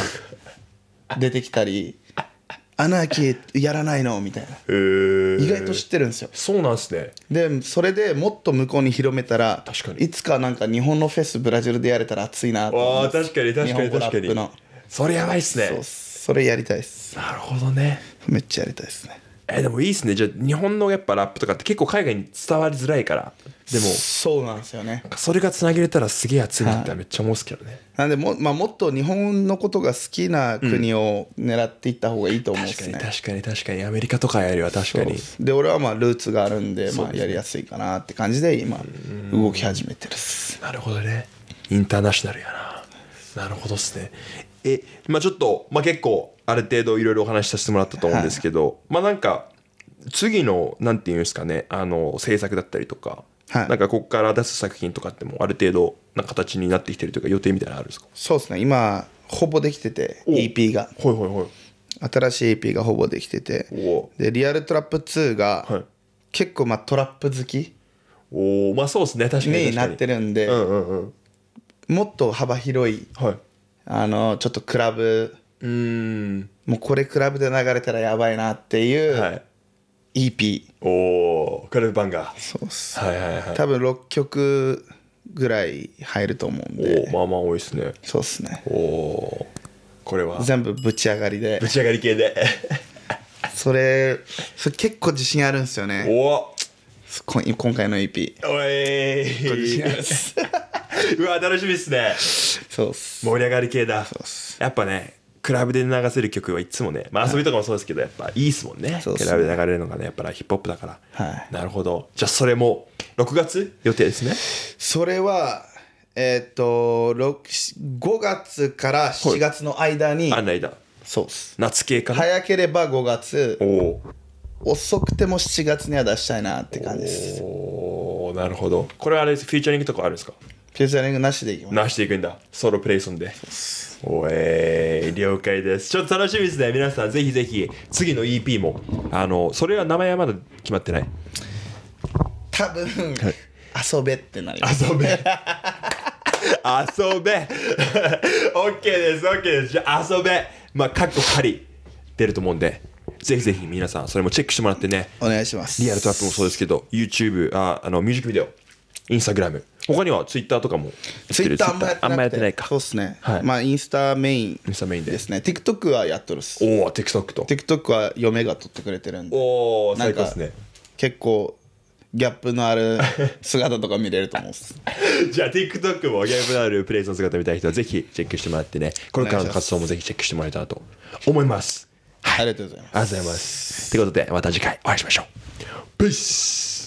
出てきたり「アナーキーやらないの?」みたいな意外と知ってるんですよそうなんですねでそれでもっと向こうに広めたら確かにいつかなんか日本のフェスブラジルでやれたら熱いなあ確かに確かに確かにそれやばいっすねそれやりたいっすなるほどねめっちゃやりたいっすねえでもいいっすねじゃあ日本のやっぱラップとかって結構海外に伝わりづらいからでもそうなんですよねそれがつなげれたらすげえ熱いなってめっちゃ思うっすけどね、はなんでも,、まあ、もっと日本のことが好きな国を狙っていった方がいいと思うけど。すね、うん、確かに確かにアメリカとかよりは確かにで俺はまあルーツがあるんでまあやりやすいかなって感じで今動き始めてるっすなるほどねインターナショナルやななるほどっすねえまあちょっと、まあ、結構ある程度いろいろお話しさせてもらったと思うんですけど、はい、まあなんか次のなんていうんですかねあの制作だったりとか、はい、なんかここから出す作品とかってもある程度な形になってきてるというか予定みたいなのあるんですかそうですね今ほぼできてて EP がはいはいはい新しい EP がほぼできててでリアルトラップ2が、はい、結構まあトラップ好きおまあそうですね確かにになってるんで、うんうんうん、もっと幅広い、はい、あのちょっとクラブうんもうこれクラブで流れたらやばいなっていう、はい、EP おおクラブバンガーそうっす、はいはいはい、多分6曲ぐらい入ると思うんでおまあまあ多いっすねそうっすねおおこれは全部ぶち上がりでぶち上がり系で それそれ結構自信あるんですよねおお今回の EP おい うわ楽しみっすねそうっす盛り上がり系だそうっすやっぱねクラブで流せる曲はいつもね、まあ、遊びとかもそうですけどやっぱいいっすもんねね、クラブで流れるのがねやっぱりヒップホップだから、はい、なるほどじゃあそれも6月予定ですねそれはえっ、ー、と5月から7月の間に、はい、あ間そう夏系か早ければ5月お遅くても7月には出したいなって感じですおなるほどこれはあれですフィーチャリングとかあるんですかフューチャリングなしでいきますなしていくんだソロプレイソンでおえー、了解ですちょっと楽しみですね皆さんぜひぜひ次の EP もあのそれは名前はまだ決まってない多分、遊べってなります遊べ 遊べ OK です OK ですじゃあ遊べまあかっこり出ると思うんでぜひぜひ皆さんそれもチェックしてもらってねお願いしますリアルトラップもそうですけど YouTube ああのミュージックビデオインスタグラム他にはツイッターとかもツイッターあんまやってないかそうっすね、はい、まあインスタメインインスタメインですね TikTok はやっとるっすおお TikTok と TikTok は嫁が撮ってくれてるんでおお最高ですね結構ギャップのある姿とか見れると思う じゃあ TikTok もギャップのあるプレイスの姿見たい人はぜひチェックしてもらってねこれからの活動もぜひチェックしてもらえたらと思います、ありがとうございますありがとうございますということでまた次回お会いしましょう Peace